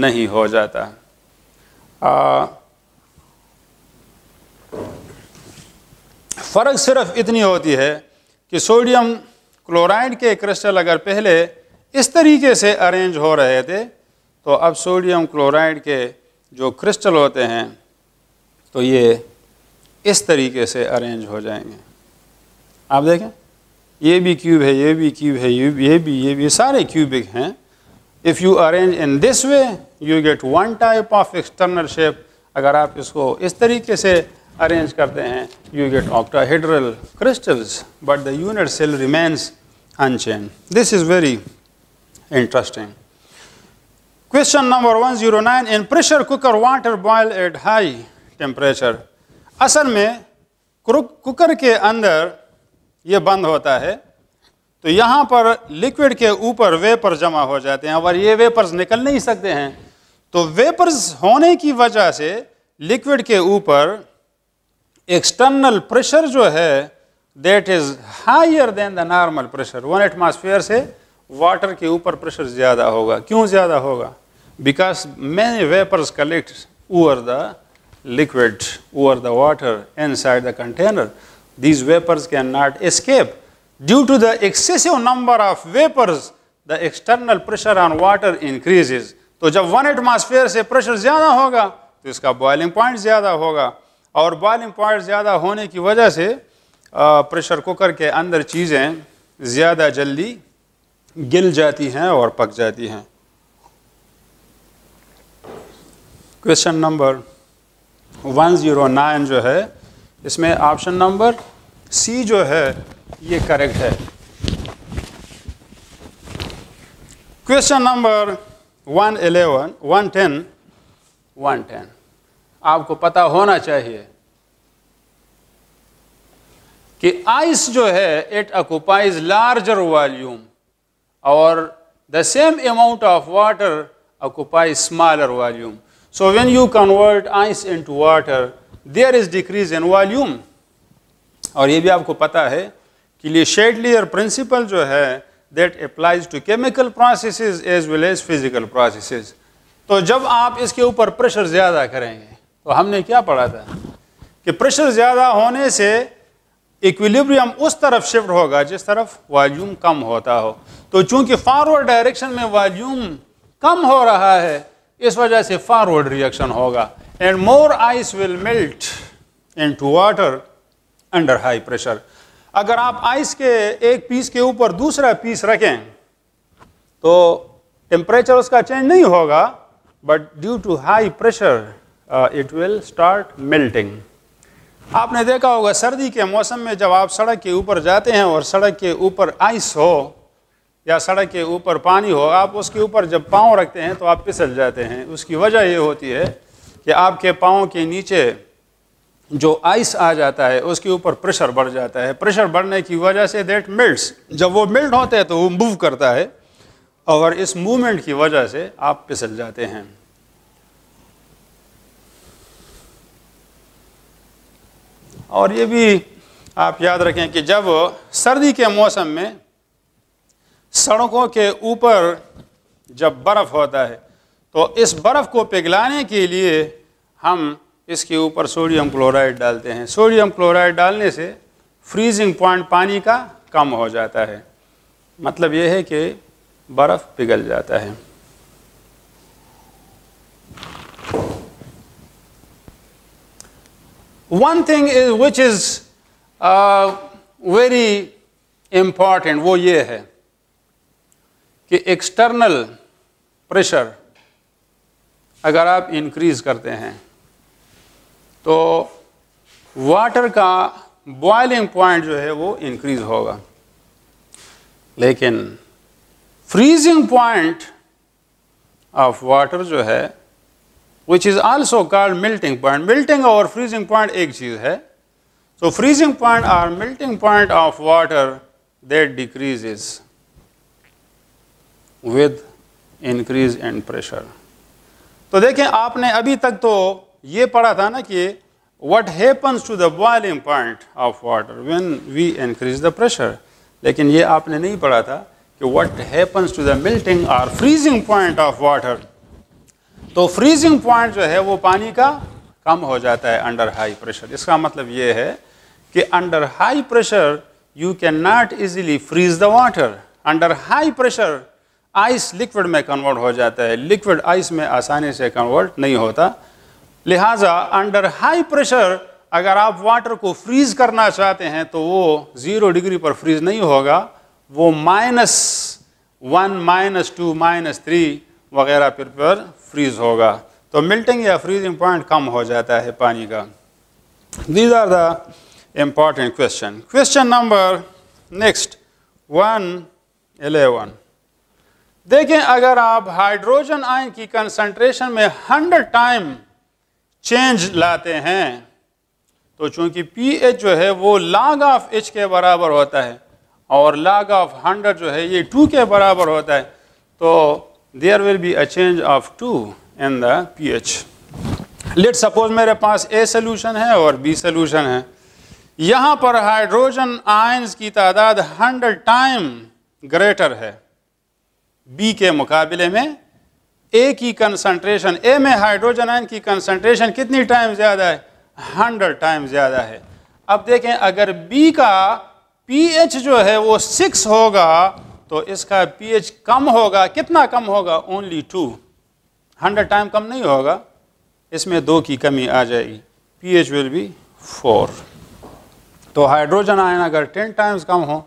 नहीं हो जाता फ़र्क सिर्फ इतनी होती है कि सोडियम क्लोराइड के क्रिस्टल अगर पहले इस तरीके से अरेंज हो रहे थे तो अब सोडियम क्लोराइड के जो क्रिस्टल होते हैं तो ये इस तरीके से अरेंज हो जाएंगे आप देखें ये भी क्यूब है ये भी क्यूब है ये भी ये भी ये भी सारे क्यूबिक हैं If you arrange in this way, you get one type of external shape. अगर आप इसको इस तरीके से arrange करते हैं you get octahedral crystals, but the unit cell remains unchanged. This is very interesting. Question number 109 In pressure cooker, water boil at high temperature. असल में कुकर के अंदर ये बंद होता है तो यहाँ पर लिक्विड के ऊपर वेपर जमा हो जाते हैं और ये वेपर्स निकल नहीं सकते हैं तो वेपर्स होने की वजह से लिक्विड के ऊपर एक्सटर्नल प्रेशर जो है that is higher than the normal pressure one atmosphere से वाटर के ऊपर प्रेशर ज़्यादा होगा क्यों ज़्यादा होगा because many vapours collect over the the water inside the container these vapours can not escape Due to the excessive number of vapors, the external pressure on water increases. तो जब one atmosphere से pressure ज़्यादा होगा तो इसका boiling point ज़्यादा होगा और बॉइलिंग पॉइंट ज़्यादा होने की वजह से प्रेशर कुकर के अंदर चीज़ें ज़्यादा जल्दी गिल जाती हैं और पक जाती हैं क्वेश्चन नंबर 109 जो है इसमें ऑप्शन नंबर सी जो है ये करेक्ट है question number one one eleven ten one ten आपको पता होना चाहिए कि आइस जो है इट अकुपाइज लार्जर वॉल्यूम और the same amount of water occupies smaller volume so when you convert ice into water there is decrease in volume और ये भी आपको पता है कि लिए शेडलियर प्रिंसिपल जो है that applies to chemical processes as well as physical processes तो जब आप इसके ऊपर प्रेशर ज़्यादा करेंगे तो हमने क्या पढ़ा था कि प्रेशर ज़्यादा होने से इक्विलिब्रियम उस तरफ शिफ्ट होगा जिस तरफ वॉल्यूम कम होता हो तो चूंकि फॉरवर्ड डायरेक्शन में वॉल्यूम कम हो रहा है इस वजह से फॉरवर्ड रिएक्शन होगा and more ice will melt into water under high pressure अगर आप आइस के एक पीस के ऊपर दूसरा पीस रखें तो टेम्परेचर उसका चेंज नहीं होगा but due to high pressure it will start melting आपने देखा होगा सर्दी के मौसम में जब आप सड़क के ऊपर जाते हैं और सड़क के ऊपर आइस हो या सड़क के ऊपर पानी हो आप उसके ऊपर जब पाँव रखते हैं तो आप पिसल जाते हैं उसकी वजह ये होती है कि आपके पाँव के नीचे जो आइस आ जाता है उसके ऊपर प्रेशर बढ़ जाता है प्रेशर बढ़ने की वजह से देट मिल्ट जब वो मिल्ट होते हैं तो वो मूव करता है और इस मूवमेंट की वजह से आप पिसल जाते हैं और ये भी आप याद रखें कि जब सर्दी के मौसम में सड़कों के ऊपर जब बर्फ़ होता है तो इस बर्फ़ को पिघलाने के लिए हम इसके ऊपर सोडियम क्लोराइड डालते हैं सोडियम क्लोराइड डालने से फ्रीजिंग पॉइंट पानी का कम हो जाता है मतलब यह है कि बर्फ़ पिघल जाता है one thing is which is very very वो ये है कि एक्सटर्नल प्रेशर अगर आप इंक्रीज़ करते हैं तो वाटर का बॉइलिंग पॉइंट जो है वो इंक्रीज होगा लेकिन फ्रीजिंग पॉइंट ऑफ वाटर जो है which is also called melting point melting और फ्रीजिंग पॉइंट एक चीज़ है तो फ्रीजिंग पॉइंट और melting point of water that is with increase and pressure तो देखें आपने अभी तक तो ये पढ़ा था ना कि what happens to the boiling point of water when we increase the pressure लेकिन ये आपने नहीं पढ़ा था कि what happens to the melting और फ्रीजिंग पॉइंट ऑफ वाटर तो फ्रीजिंग पॉइंट जो है वो पानी का कम हो जाता है अंडर हाई प्रेशर इसका मतलब ये है कि under high pressure you can not easily freeze the water under high pressure ice liquid में कन्वर्ट हो जाता है लिक्विड आइस में आसानी से कन्वर्ट नहीं होता लिहाजा अंडर हाई प्रेशर अगर आप वाटर को फ्रीज़ करना चाहते हैं तो वो ज़ीरो डिग्री पर फ्रीज़ नहीं होगा वो minus one minus two minus three वगैरह पर पर फ्रीज़ होगा तो मिल्टिंग या फ्रीजिंग पॉइंट कम हो जाता है पानी का these are the important question question number next one eleven देखें अगर आप हाइड्रोजन आयन की कंसंट्रेशन में हंड्रेड टाइम चेंज लाते हैं तो चूंकि पी एच जो है वो लाग ऑफ एच के बराबर होता है और लाग ऑफ हंड्रेड जो है ये टू के बराबर होता है तो there will be a change of two in the P H let suppose मेरे पास ए सोल्यूशन है और बी सोल्यूशन है यहाँ पर हाइड्रोजन आयंस की तादाद हंड्रेड टाइम ग्रेटर है बी के मुकाबले में ए की कंसंट्रेशन ए में हाइड्रोजन आयन की कंसंट्रेशन कितनी टाइम ज़्यादा है हंड्रेड टाइम ज़्यादा है अब देखें अगर बी का पीएच जो है वो सिक्स होगा तो इसका पीएच कम होगा कितना कम होगा ओनली टू हंड्रेड टाइम कम नहीं होगा इसमें दो की कमी आ जाएगी पीएच विल बी फोर तो हाइड्रोजन आयन अगर टेन टाइम्स कम हो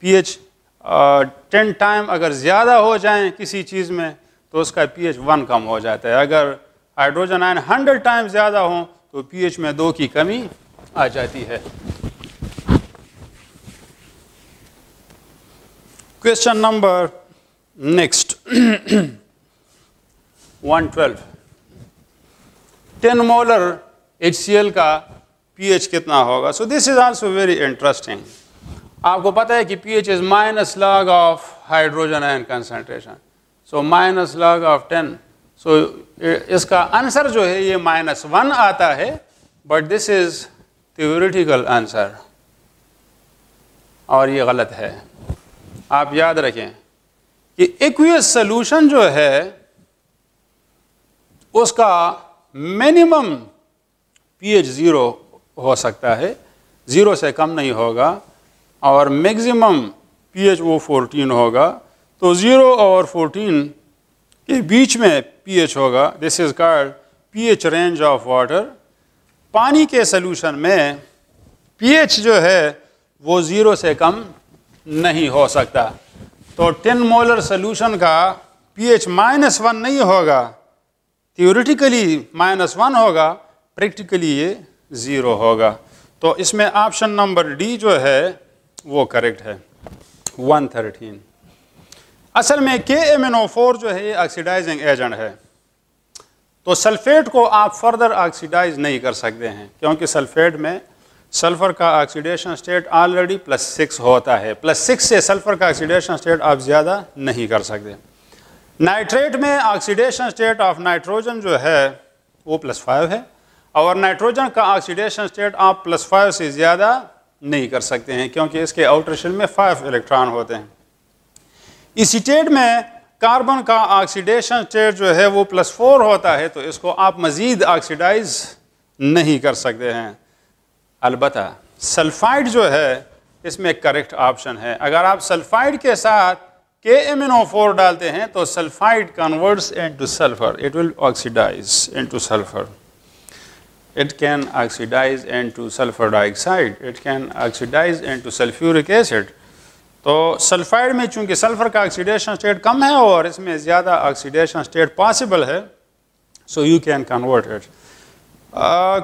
पीएच टेन टाइम अगर ज़्यादा हो जाए किसी चीज़ में तो उसका पीएच वन कम हो जाता है अगर हाइड्रोजन आयन हंड्रेड टाइम ज़्यादा हो तो पीएच में दो की कमी आ जाती है question number next one twelve ten molar L का पीएच कितना होगा so this is also very interesting आपको पता है कि pH is minus log of hydrogen ion concentration so minus log of ten so इसका आंसर जो है ये माइनस वन आता है but this is theoretical answer और ये गलत है आप याद रखें कि इक्वियस सोल्यूशन जो है उसका मिनिमम पीएच ज़ीरो हो सकता है ज़ीरो से कम नहीं होगा और मैक्सिमम पीएच वो फोर्टीन होगा तो ज़ीरो और फोर्टीन के बीच में पीएच होगा this is called pH range of water पानी के सलूशन में पीएच जो है वो ज़ीरो से कम नहीं हो सकता तो 10 मोलर सलूशन का पीएच माइनस वन नहीं होगा थियोरिटिकली माइनस वन होगा प्रैक्टिकली ये ज़ीरो होगा तो इसमें ऑप्शन नंबर डी जो है वो करेक्ट है वन थर्टीन असल में के एमिनोफोर जो है ये ऑक्सीडाइजिंग एजेंट है तो सल्फेट को आप फर्दर ऑक्सीडाइज नहीं कर सकते हैं क्योंकि सल्फेट में सल्फर का oxidation state already plus six होता है प्लस सिक्स से सल्फर का ऑक्सीडेशन स्टेट आप ज़्यादा नहीं कर सकते नाइट्रेट में ऑक्सीडेशन स्टेट ऑफ नाइट्रोजन जो है वो प्लस फाइव है और नाइट्रोजन का ऑक्सीडेशन स्टेट आप प्लस फाइव से ज़्यादा नहीं कर सकते हैं क्योंकि इसके आउटर शेल में फाइव इलेक्ट्रॉन होते हैं इस स्टेट में कार्बन का ऑक्सीडेशन स्टेट जो है वो प्लस फोर होता है तो इसको आप मज़ीद ऑक्सीडाइज नहीं कर सकते हैं अलबत् सल्फ़ाइड जो है इसमें करेक्ट ऑप्शन है अगर आप सल्फ़ाइड के साथ के एम एन ओ फोर डालते हैं तो sulphide converts into sulphur it will oxidise into sulphur oxidise can to sulphur sulfur dioxide, it can oxidise into sulphuric acid तो सल्फाइड में चूंकि सल्फर का ऑक्सीडेशन स्टेट कम है और इसमें ज़्यादा ऑक्सीडेशन स्टेट पॉसिबल है so you can convert it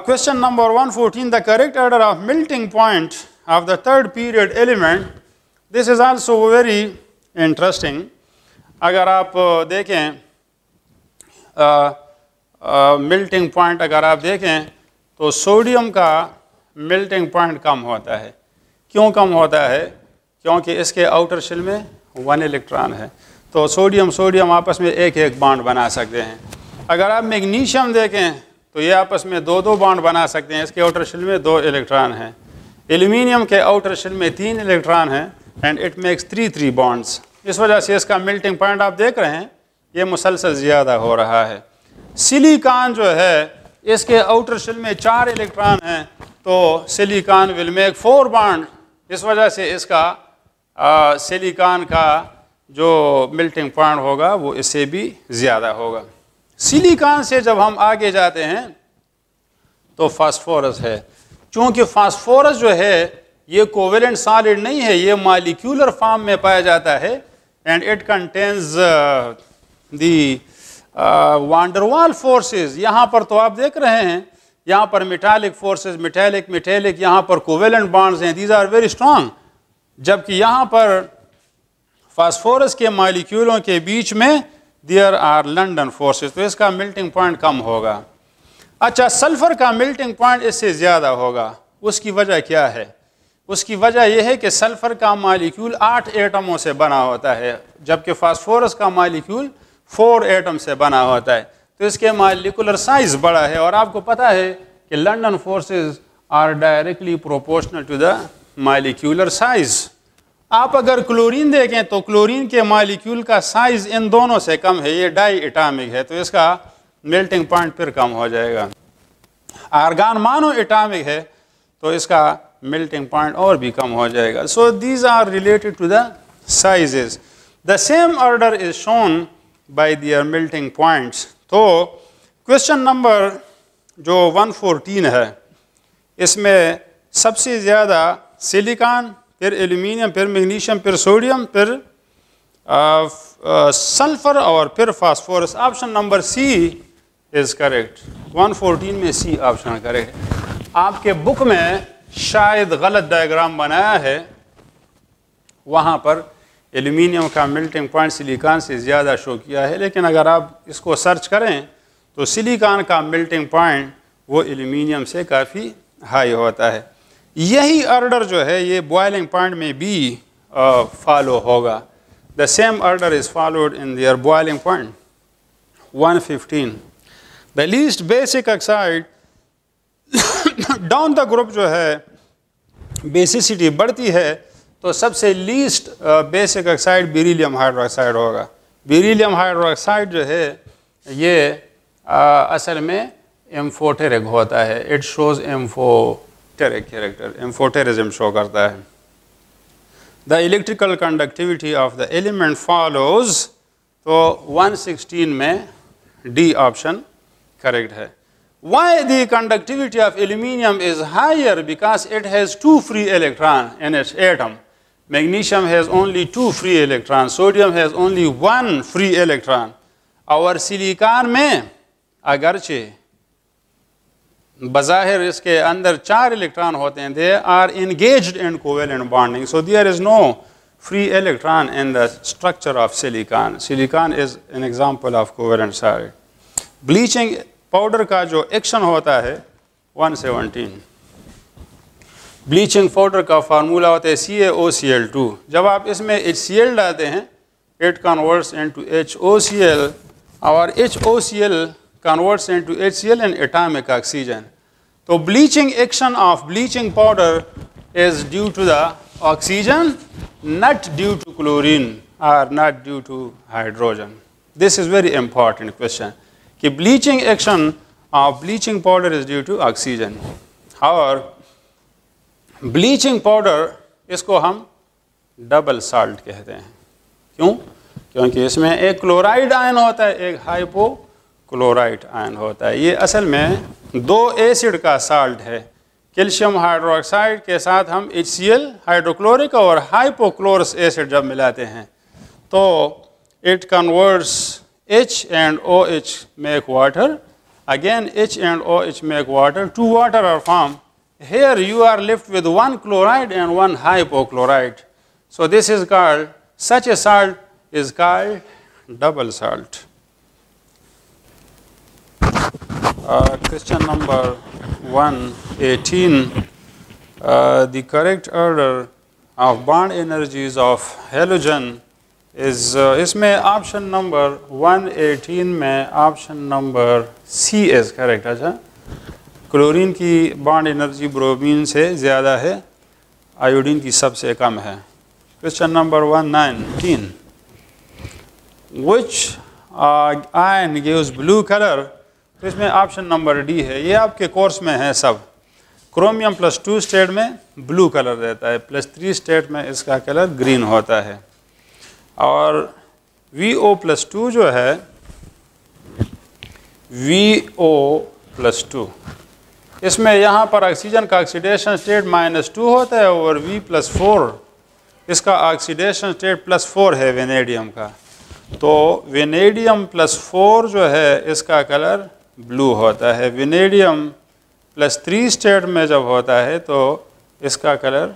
question number one fourteen the correct order of melting point of the third period element this is also very interesting अगर आप uh, देखें मिल्टिंग uh, point uh, अगर आप देखें तो sodium का मिल्टिंग point कम होता है क्यों कम होता है क्योंकि इसके आउटर शिल में वन इलेक्ट्रॉन है तो सोडियम सोडियम आपस में एक एक बांड बना सकते हैं अगर आप मैग्नीशियम देखें तो ये आपस में दो दो बांड बना सकते हैं इसके आउटर शिल में दो इलेक्ट्रॉन हैं एल्यूमिनियम के आउटर शिल में तीन इलेक्ट्रॉन हैं and it makes three three bonds इस वजह से इसका मेल्टिंग पॉइंट आप देख रहे हैं ये मुसलसल ज़्यादा हो रहा है सिलिकॉन जो है इसके आउटर शिल में चार इलेक्ट्रॉन हैं तो silicon will make four bond इस वजह से इसका सिलिकॉन का जो मेल्टिंग पॉइंट होगा वो इससे भी ज़्यादा होगा सिलिकॉन से जब हम आगे जाते हैं तो फास्फोरस है क्योंकि फास्फोरस जो है ये कोवेलेंट सॉलिड नहीं है ये मालिक्यूलर फॉर्म में पाया जाता है and it contains the van der Waals forces यहाँ पर तो आप देख रहे हैं यहाँ पर मिटालिक फोर्सेस मिटालिक मिटेलिक यहाँ पर कोवेलेंट बॉन्ड्स हैं दीज आर वेरी स्ट्रॉन्ग जबकि यहाँ पर फास्फोरस के मालिक्यूलों के बीच में देयर आर लंडन फोर्सेस तो इसका मिल्टिंग पॉइंट कम होगा अच्छा सल्फ़र का मिल्टिंग पॉइंट इससे ज़्यादा होगा उसकी वजह क्या है उसकी वजह यह है कि सल्फ़र का मालिक्यूल आठ एटमों से बना होता है जबकि फास्फोरस का मालिक्यूल फोर एटम से बना होता है तो इसके मालिकुलर साइज़ बड़ा है और आपको पता है कि London forces are directly proportional to the molecular size आप अगर क्लोरीन देखें तो क्लोरीन के मालिक्यूल का साइज इन दोनों से कम है ये डाई इटामिक है तो इसका मेल्टिंग पॉइंट फिर कम हो जाएगा आर्गान मानो इटामिक है तो इसका मेल्टिंग पॉइंट और भी कम हो जाएगा so these are related to the sizes the same order is shown by their melting points तो क्वेश्चन नंबर जो 114 है इसमें सबसे ज़्यादा सिलिकॉन फिर एल्यूमिनियम फिर मैग्नीशियम फिर सोडियम फिर सल्फर और फिर phosphorus option number C is correct 114 में सी ऑप्शन करेक्ट आपके बुक में शायद गलत डायग्राम बनाया है वहाँ पर एल्यूमिनियम का मेल्टिंग पॉइंट सिलिकॉन से ज़्यादा शो किया है लेकिन अगर आप इसको सर्च करें तो सिलिकॉन का मेल्टिंग पॉइंट वो एल्यूमिनियम से काफ़ी हाई होता है यही ऑर्डर जो है ये बॉयलिंग पॉइंट में भी फॉलो होगा the same order is followed in their boiling point 115 the least basic oxide down the group जो है बेसिसिटी बढ़ती है तो सबसे least basic oxide beryllium hydroxide होगा बीरीलियम हाइड्रोक्साइड जो है ये आ, असल में एम्फोटेरिक होता है it shows amphoteric character amphoterism show करता है the electrical conductivity of the element follows तो 116 में डी ऑप्शन करेक्ट है why the conductivity of aluminium is higher because it has two free electron in each atom magnesium has only two free electron sodium has only one free electron और silicon में अगरचे बाहिर इसके अंदर चार electron होते हैं they are engage in Cowell covalent bonding so there is no free electron in the structure of silicon silicon is an example of covalent सारे ब्लीचिंग पाउडर का जो एक्शन होता है वन सेवनटीन ब्लीचिंग पाउडर का formula होता है सी ए C L two जब आप इसमें एच सी एल डालते हैं it converts into H O C L और H O C L converts into H C L and atomic oxygen तो bleaching action of bleaching powder is due to the oxygen not due to chlorine or not due to hydrogen this is very important question कि bleaching action of bleaching powder is due to oxygen और bleaching powder इसको हम double salt कहते हैं क्यों क्योंकि इसमें एक क्लोराइड आयन होता है एक हाइपो क्लोराइड आयन होता है ये असल में दो एसिड का साल्ट है कैल्शियम हाइड्रोक्साइड के साथ हम एच हाइड्रोक्लोरिक और हाइपोक्लोरस एसिड जब मिलाते हैं तो it converts H and O H make water again H and O H make water two water are form here you are left with one chloride and one hypochloride so this is called such a salt is called double salt Uh, question number 118. Uh, the correct order of bond energies of halogen is uh, इसमें option number 118 में option number C is correct अच्छा chlorine की bond energy bromine से ज़्यादा है iodine की सबसे कम है question number 119 which ion gives blue colour तो इसमें ऑप्शन नंबर डी है ये आपके कोर्स में है सब क्रोमियम प्लस टू स्टेट में ब्लू कलर रहता है प्लस थ्री स्टेट में इसका कलर ग्रीन होता है और वी ओ प्लस टू जो है वी ओ प्लस टू इसमें यहाँ पर ऑक्सीजन का ऑक्सीडेशन स्टेट माइनस टू होता है और वी प्लस फोर इसका ऑक्सीडेशन स्टेट प्लस फोर है वेनेडियम का तो वेनेडियम प्लस फोर जो है इसका कलर ब्लू होता है विनेडियम प्लस थ्री स्टेट में जब होता है तो इसका कलर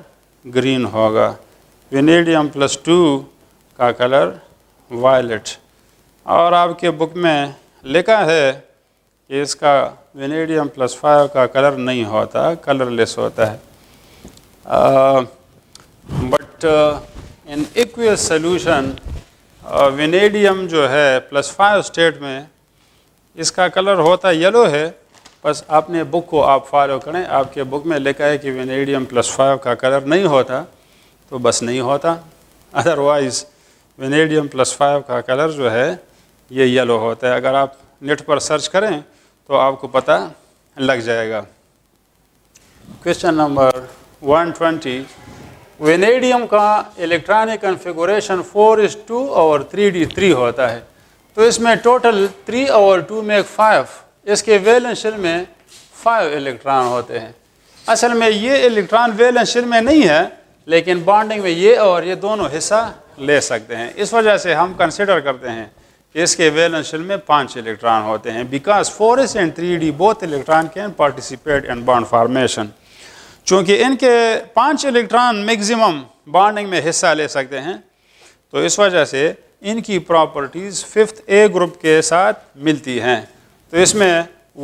ग्रीन होगा विनेडियम प्लस टू का कलर वायलेट और आपके बुक में लिखा है कि इसका विनेडियम प्लस फाइव का कलर नहीं होता कलरलेस होता है बट इन इक्वियस सोल्यूशन विनेडियम जो है प्लस फाइव स्टेट में इसका कलर होता येलो है बस आपने बुक को आप फॉलो करें आपके बुक में लिखा है कि वेनेडियम प्लस फाइव का कलर नहीं होता तो बस नहीं होता अदरवाइज़ वेनेडियम प्लस फाइव का कलर जो है ये येलो होता है अगर आप नेट पर सर्च करें तो आपको पता लग जाएगा क्वेश्चन नंबर 120 वेनेडियम का electronic configuration four s two और थ्री डी थ्री होता है तो इसमें टोटल थ्री और टू एक फाइव इसके वेलेंस शेल में फाइव इलेक्ट्रॉन होते हैं असल में ये इलेक्ट्रॉन वेलेंस शेल में नहीं है लेकिन बॉन्डिंग में ये और ये दोनों हिस्सा ले सकते हैं इस वजह से हम कंसिडर करते हैं कि इसके वेलेंस शेल में पांच इलेक्ट्रॉन होते हैं because four s and three d both electron can participate in bond formation चूँकि इनके पाँच इलेक्ट्रॉन मैक्सिमम बॉन्डिंग में हिस्सा ले सकते हैं तो इस वजह से इनकी प्रॉपर्टीज़ फिफ्थ ए ग्रुप के साथ मिलती हैं तो इसमें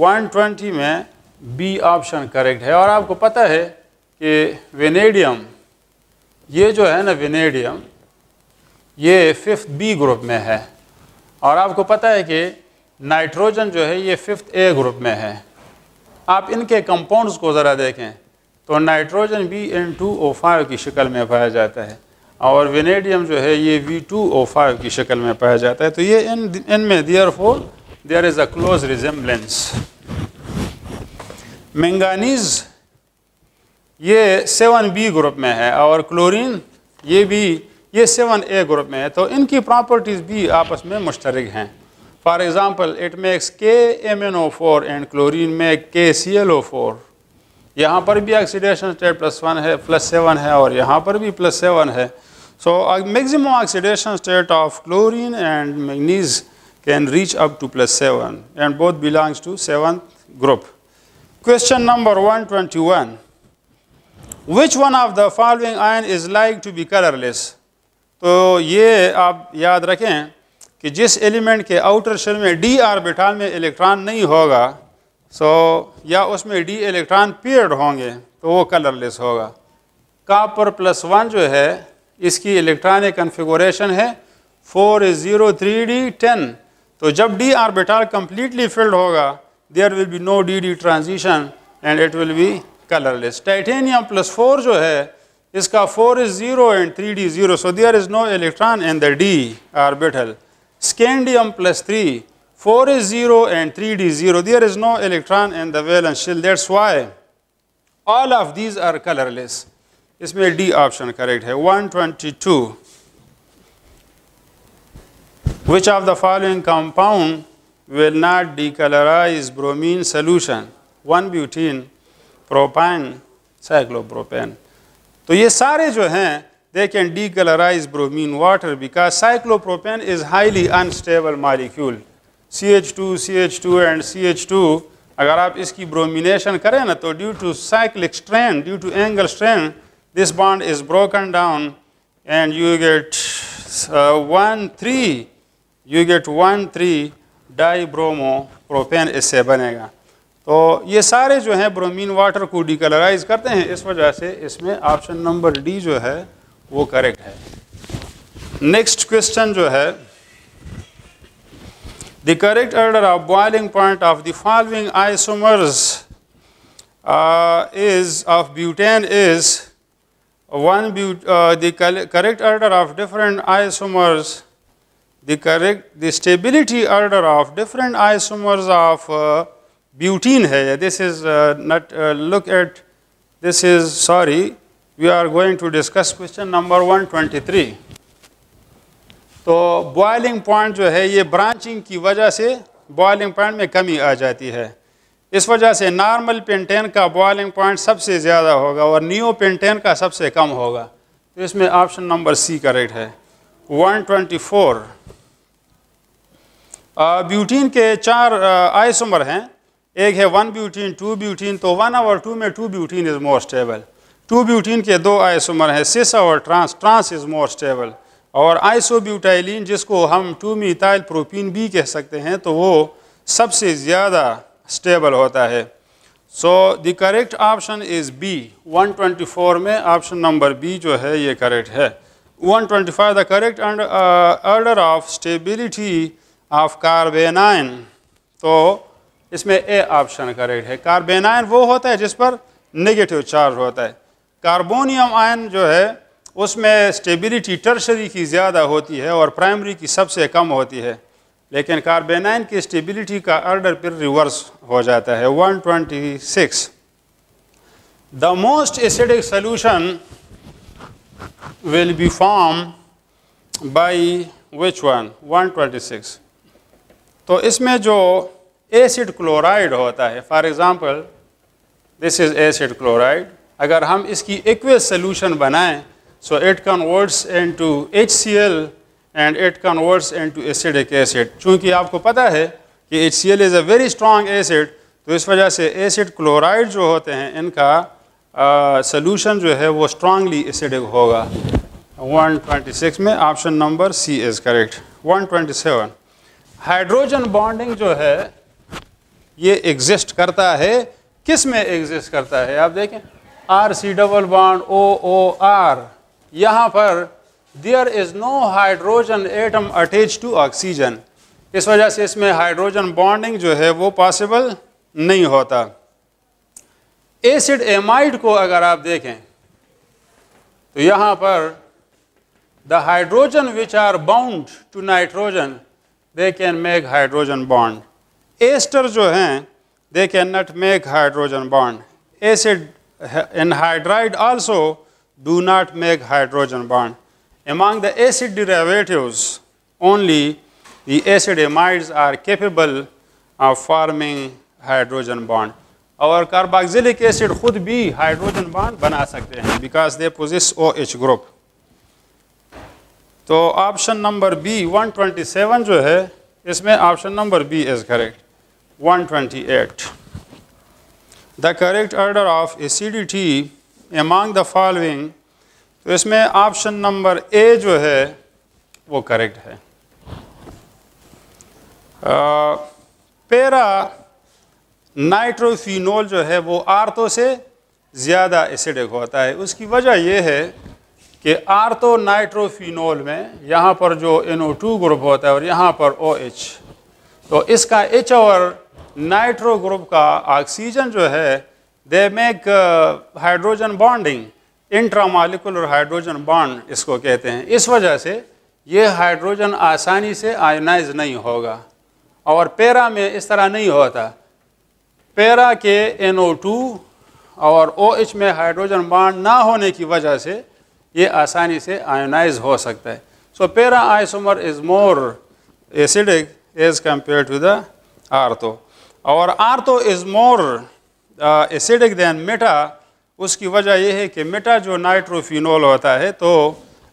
120 में बी ऑप्शन करेक्ट है और आपको पता है कि वेनेडियम ये जो है ना वेनेडियम ये फिफ्थ बी ग्रुप में है और आपको पता है कि नाइट्रोजन जो है ये फिफ्थ ए ग्रुप में है आप इनके कंपाउंड्स को ज़रा देखें तो nitrogen B N two O five की शक्ल में पाया जाता है और वेनेडियम जो है ये वी टू ओ फाइव की शक्ल में पाया जाता है तो ये इन इन में therefore there is a close resemblance manganese ये सेवन बी ग्रुप में है और क्लोरीन ये भी ये सेवन ए ग्रुप में है तो इनकी प्रॉपर्टीज़ भी आपस में मुश्तरक हैं for example it makes K M N O four and chlorine में K C L O four यहाँ पर भी ऑक्सीडेशन स्टेट प्लस वन है प्लस सेवन है और यहाँ पर भी प्लस सेवन है So, a maximum oxidation state of chlorine and manganese can reach up to plus 7 and both belongs to 7th group. Question number 121. Which one of the following ion is like to be colorless? So ये आप याद रखें कि जिस element के outer shell में d orbital में electron नहीं होगा सो so, या उसमें डी इलेक्ट्रॉन पेयर्ड होंगे तो वो कलरलेस होगा कापर प्लस वन जो है इसकी इलेक्ट्रॉनिक कन्फिगोरेशन है four zero three d ten तो जब डी आर्बिटाल कम्प्लीटली फिल्ड होगा there will be no d d transition and it will be colourless titanium plus four जो है इसका four is zero and three d zero so there is no electron in the d orbital scandium plus three four is zero and three d zero is no electron electron in the valence shell. That's why all of these are colourless इसमें D option correct है 122 which of the following compound will not decolorize bromine solution 1 butene propane cyclopropane तो ये सारे जो हैं they can decolorize bromine water because cyclopropane is highly unstable molecule CH2 CH2 and CH2 अगर आप इसकी bromination करें ना तो due to cyclic strain due to angle strain this bond is broken down and you get uh, 1 3 you get 1 3 dibromopropane इससे बनेगा तो ये सारे जो हैं ब्रोमीन वाटर को डिकलराइज करते हैं इस वजह से इसमें ऑप्शन नंबर डी जो है वो करेक्ट है नेक्स्ट क्वेश्चन जो है the correct order of boiling point of the following isomers is of butane is one but, uh, the correct order of different isomers, the correct the stability order of different isomers of uh, butene hai. This is uh, not uh, look at this is sorry. We are going to discuss question number 123. तो boiling point जो है ये branching की वजह से boiling point में कमी आ जाती है इस वजह से नॉर्मल पेंटेन का बॉइलिंग पॉइंट सबसे ज़्यादा होगा और न्यू पेंटेन का सबसे कम होगा तो इसमें ऑप्शन नंबर सी करेक्ट है 124 ब्यूटीन के चार आइसोमर हैं एक है वन ब्यूटीन टू ब्यूटीन तो वन और टू में two butene is more stable two butene के दो आइसोमर हैं सिस और trans trans is more stable और आइसोब्यूटाइलिन जिसको हम टू मिथाइल प्रोपीन भी कह सकते हैं तो वो सबसे ज़्यादा स्टेबल होता है so the correct option is B 124 में ऑप्शन नंबर बी जो है ये करेक्ट है 125 the correct order of stability of carbanion तो इसमें ए ऑप्शन करेक्ट है कार्बेनाइन वो होता है जिस पर नेगेटिव चार्ज होता है कार्बोनियम आयन जो है उसमें स्टेबिलिटी टर्शरी की ज़्यादा होती है और प्राइमरी की सबसे कम होती है लेकिन कार्बेनाइन की स्टेबिलिटी का ऑर्डर फिर रिवर्स हो जाता है 126 the most acidic solution will be form by which one one तो इसमें जो एसिड क्लोराइड होता है for example this is acid chloride अगर हम इसकी एक्वेस सोल्यूशन बनाएं so it converts to H C L it it into acidic acid चूँकि आपको पता है कि H C L is a very strong acid तो इस वजह से एसिड क्लोराइड जो होते हैं इनका सोल्यूशन जो है वो स्ट्रांगली एसिडिक होगा 126 में option number C is correct 127 hydrogen bonding जो है ये एग्जिस्ट करता है किस में एग्जिस्ट करता है आप देखें R C double bond O O R यहाँ पर there is no hydrogen atom attach to oxygen इस वजह से इसमें हाइड्रोजन बॉन्डिंग जो है वो पॉसिबल नहीं होता एसिड एमाइड को अगर आप देखें तो यहाँ पर the hydrogen which are bound to nitrogen they can make hydrogen bond ester जो हैं they can not make hydrogen bond acid anhydride also do not make hydrogen bond Among the acid derivatives, only the acid amides are capable of forming hydrogen bond. Our carboxylic acid could be hydrogen bond because they possess OH group. So option number B, 127 jo hai, isme option number B is correct, 128. The correct order of acidity among the following तो इसमें option number ए जो है वो correct है आ, पेरा nitrophenol जो है वो आर्तो से ज़्यादा एसिडिक होता है उसकी वजह यह है कि आर्तो नाइट्रोफिनोल में यहाँ पर जो NO2 ग्रुप होता है और यहाँ पर OH तो इसका एच और नाइट्रो ग्रुप का ऑक्सीजन जो है they make hydrogen bonding intramolecular hydrogen bond इसको कहते हैं इस वजह से ये हाइड्रोजन आसानी से आयोनाइज नहीं होगा और पैरा में इस तरह नहीं होता पैरा के टू और ओ OH में हाइड्रोजन बॉन्ड ना होने की वजह से ये आसानी से आयोनाइज हो सकता है so para isomer is more acidic as compare to the ortho और ortho is more acidic than meta उसकी वजह यह है कि मेटा जो नाइट्रोफिनोल होता है तो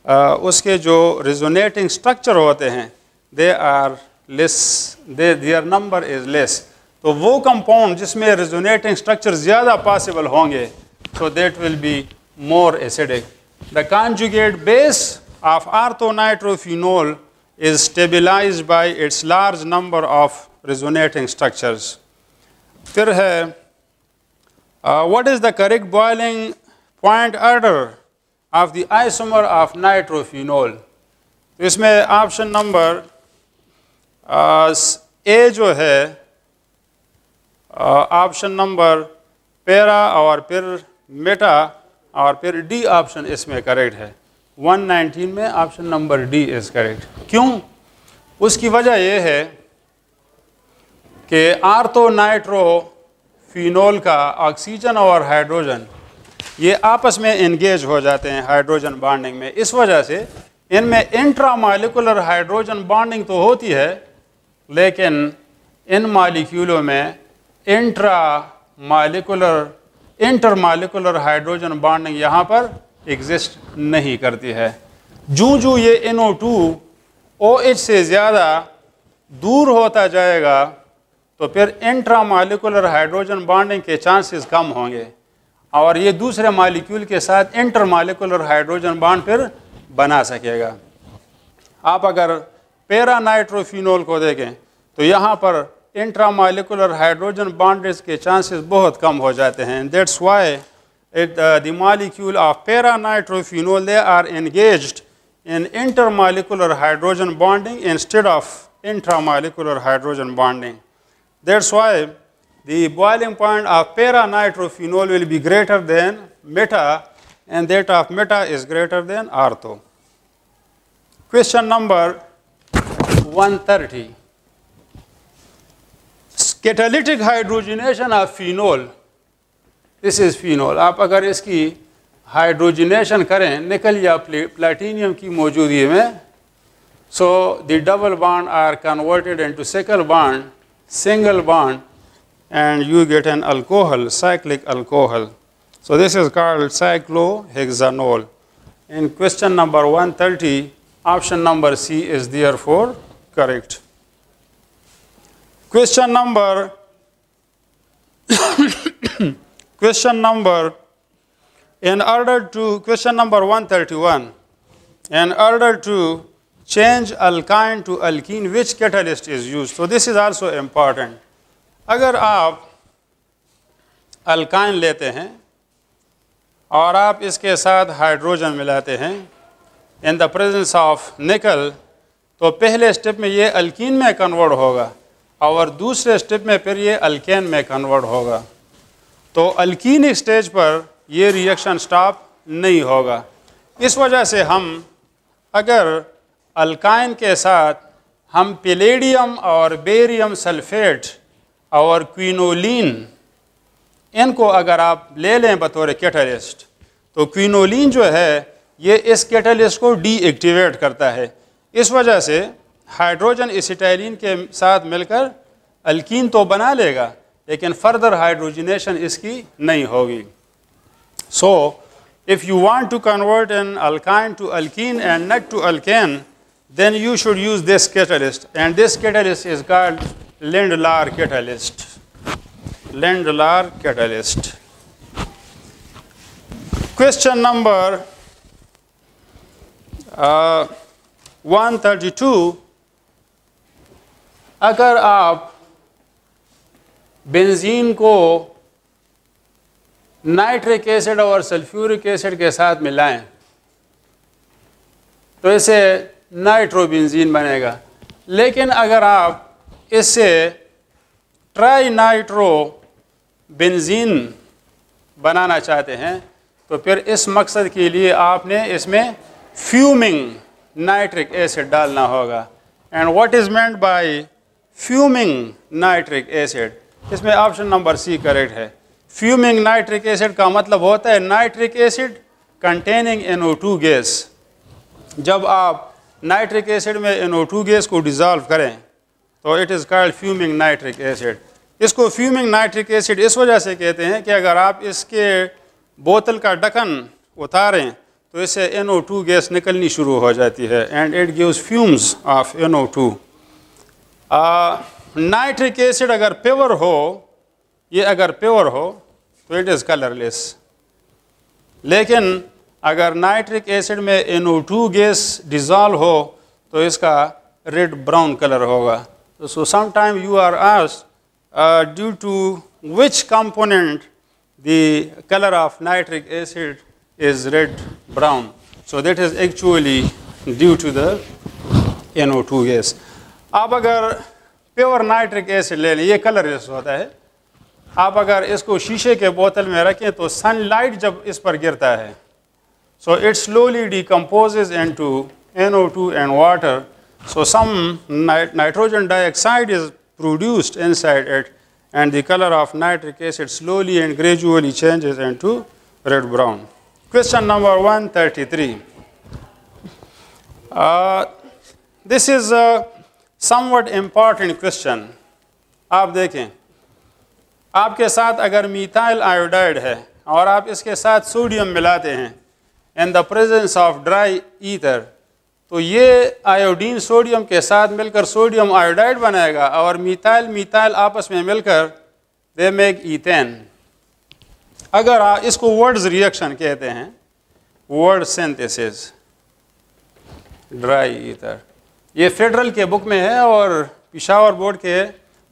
आ, उसके जो रिजोनेटिंग स्ट्रक्चर होते हैं they are less they their number is less तो वो कंपाउंड जिसमें रिजोनेटिंग स्ट्रक्चर ज़्यादा पॉसिबल होंगे तो that will be more acidic the conjugate base of ortho nitrophenol is stabilise by its large number of resonating structures फिर है Uh, what is the correct boiling point order of the isomer of nitrofenol? तो इसमें option number ए जो है option number पेरा और फिर Meta और फिर डी ऑप्शन इसमें करेक्ट है 119 में option number D is correct क्यों उसकी वजह यह है कि आर्थो नाइट्रो फिनोल का ऑक्सीजन और हाइड्रोजन ये आपस में इंगेज हो जाते हैं हाइड्रोजन बॉन्डिंग में इस वजह से इनमें इंट्रामालिकुलर हाइड्रोजन बॉन्डिंग तो होती है लेकिन इन मालिक्यूलों में intra molecular inter molecular hydrogen bonding यहाँ पर एग्जिस्ट नहीं करती है जू जूँ ये ओ टू ओ एच से ज़्यादा दूर होता जाएगा तो फिर मालिकुलर हाइड्रोजन बॉन्डिंग के चांसेस कम होंगे और ये दूसरे मालिक्यूल के साथ इंटर मालिकुलर हाइड्रोजन बॉन्ड फिर बना सकेगा आप अगर नाइट्रोफिनोल को देखें तो यहाँ पर मालिकुलर हाइड्रोजन बॉन्डेज के चांसेस बहुत कम हो जाते हैं that's why molecule of the nitrophenol they are engage in inter molecular hydrogen bonding instead of intra molecular hydrogen bonding That's why the boiling point of para nitrophenol will be greater than meta and that of meta is greater than ortho. Question number 130. Catalytic hydrogenation of phenol. This is phenol. If अगर इसकी hydrogenation करें nickel or platinum की मौजूदगी So the double bond are converted into into bond single bond and you get an alcohol, cyclic alcohol. So this is called cyclohexanol. In question number 130, option number C is therefore correct. Question number question number in order to question number 131 in order to change alkyne to alkene, which catalyst is used. So this is also important. अगर आप alkyne लेते हैं और आप इसके साथ hydrogen मिलाते हैं इन द प्रेजेंस ऑफ निकल तो पहले स्टेप में ये अल्कीन में कन्वर्ट होगा और दूसरे स्टेप में फिर ये अल्केन में कन्वर्ट होगा तो अल्कीन स्टेज पर ये रिएक्शन स्टॉप नहीं होगा इस वजह से हम अगर अल्काइन के साथ हम पेलेडियम और बेरियम सल्फेट और क्विनोलिन इनको अगर आप ले लें बतौर कैटलिस्ट तो क्विनोलिन जो है ये इस कैटलिस्ट को डीएक्टिवेट करता है इस वजह से हाइड्रोजन इसटाइलिन के साथ मिलकर अल्कीन तो बना लेगा लेकिन फर्दर हाइड्रोजनेशन इसकी नहीं होगी so if you want to convert an alkyne to alkene and not to alkane then you should use this catalyst and this catalyst is called Lindlar catalyst. Lindlar catalyst. Question number uh, 132 Agar aap benzene ko nitric acid और sulfuric acid ke साथ मिलाएं to ise nitrobenzene बनेगा लेकिन अगर आप इससे tri nitro benzene बनाना चाहते हैं तो फिर इस मकसद के लिए आपने इसमें फ्यूमिंग नाइट्रिक एसिड डालना होगा and what is meant by fuming nitric acid इसमें ऑप्शन नंबर सी करेक्ट है फ्यूमिंग नाइट्रिक एसिड का मतलब होता है nitric acid containing NO two gas जब आप नाइट्रिक एसिड में टू गैस को डिज़ाल्व करें तो it is called fuming nitric acid इसको फ्यूमिंग नाइट्रिक एसिड इस वजह से कहते हैं कि अगर आप इसके बोतल का ढक्कन उतारें तो इससे टू गैस निकलनी शुरू हो जाती है and it gives fumes of N two nitric acid अगर प्योर हो ये अगर प्योर हो तो इट इज़ कलरलेस लेकिन अगर नाइट्रिक एसिड में टू गैस डिजॉल्व हो तो इसका रेड ब्राउन कलर होगा so sometime you are ask due to which component the colour of nitric acid is red brown so that is actually due to the two gas आप अगर pure nitric acid ले लें ये colour होता है आप अगर इसको शीशे के बोतल में रखें तो सनलाइट जब इस पर गिरता है So it slowly decomposes into NO2 and water. So some nit nitrogen dioxide is produced inside it and the color of nitric acid slowly and gradually changes into red brown. Question number 133. Uh, this is a somewhat important question. आप देखें आपके साथ अगर methyl iodide है और आप इसके साथ sodium मिलाते हैं and the presence of dry ether तो ये आयोडीन सोडियम के साथ मिलकर सोडियम आयोडाइड बनाएगा और मिथाइल मिथाइल आपस में मिलकर दे मेक ईथेन अगर आ, इसको वर्ड्स रिएक्शन कहते हैं वर्ड सेंथेसिस ड्राई ईथर ये फेडरल के बुक में है और पिशावर बोर्ड के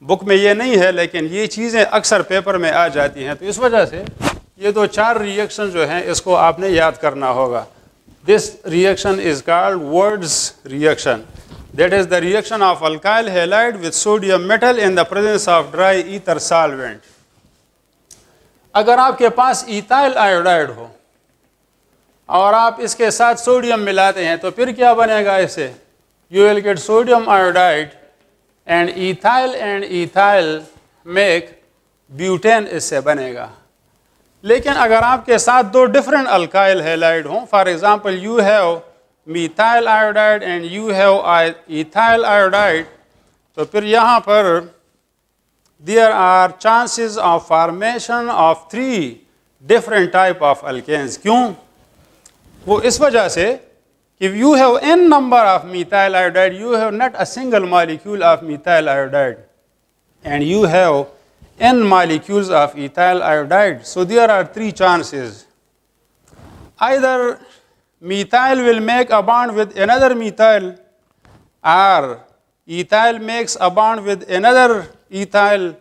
बुक में ये नहीं है लेकिन ये चीज़ें अक्सर पेपर में आ जाती हैं तो इस वजह से ये दो चार रिएक्शन जो हैं इसको आपने याद करना होगा this reaction is called Wurtz reaction that is the reaction of alkyl halide with sodium metal in the presence of dry ether solvent अगर आपके पास इथाइल आयोडाइड हो और आप इसके साथ सोडियम मिलाते हैं तो फिर क्या बनेगा इसे you will get sodium iodide and ethyl and ethyl make butane इससे बनेगा लेकिन अगर आपके साथ दो डिफरेंट अल्काइल हेलाइड हों for example you have methyl iodide and you have ethyl iodide तो फिर यहाँ पर there are chances of formation of three different type of alkanes क्यों वो इस वजह से कि you have n number of methyl iodide you have not a single molecule of methyl iodide and you have n molecules of ethyl iodide. So there are three chances. Either methyl will make a bond with another methyl or ethyl makes a bond with another ethyl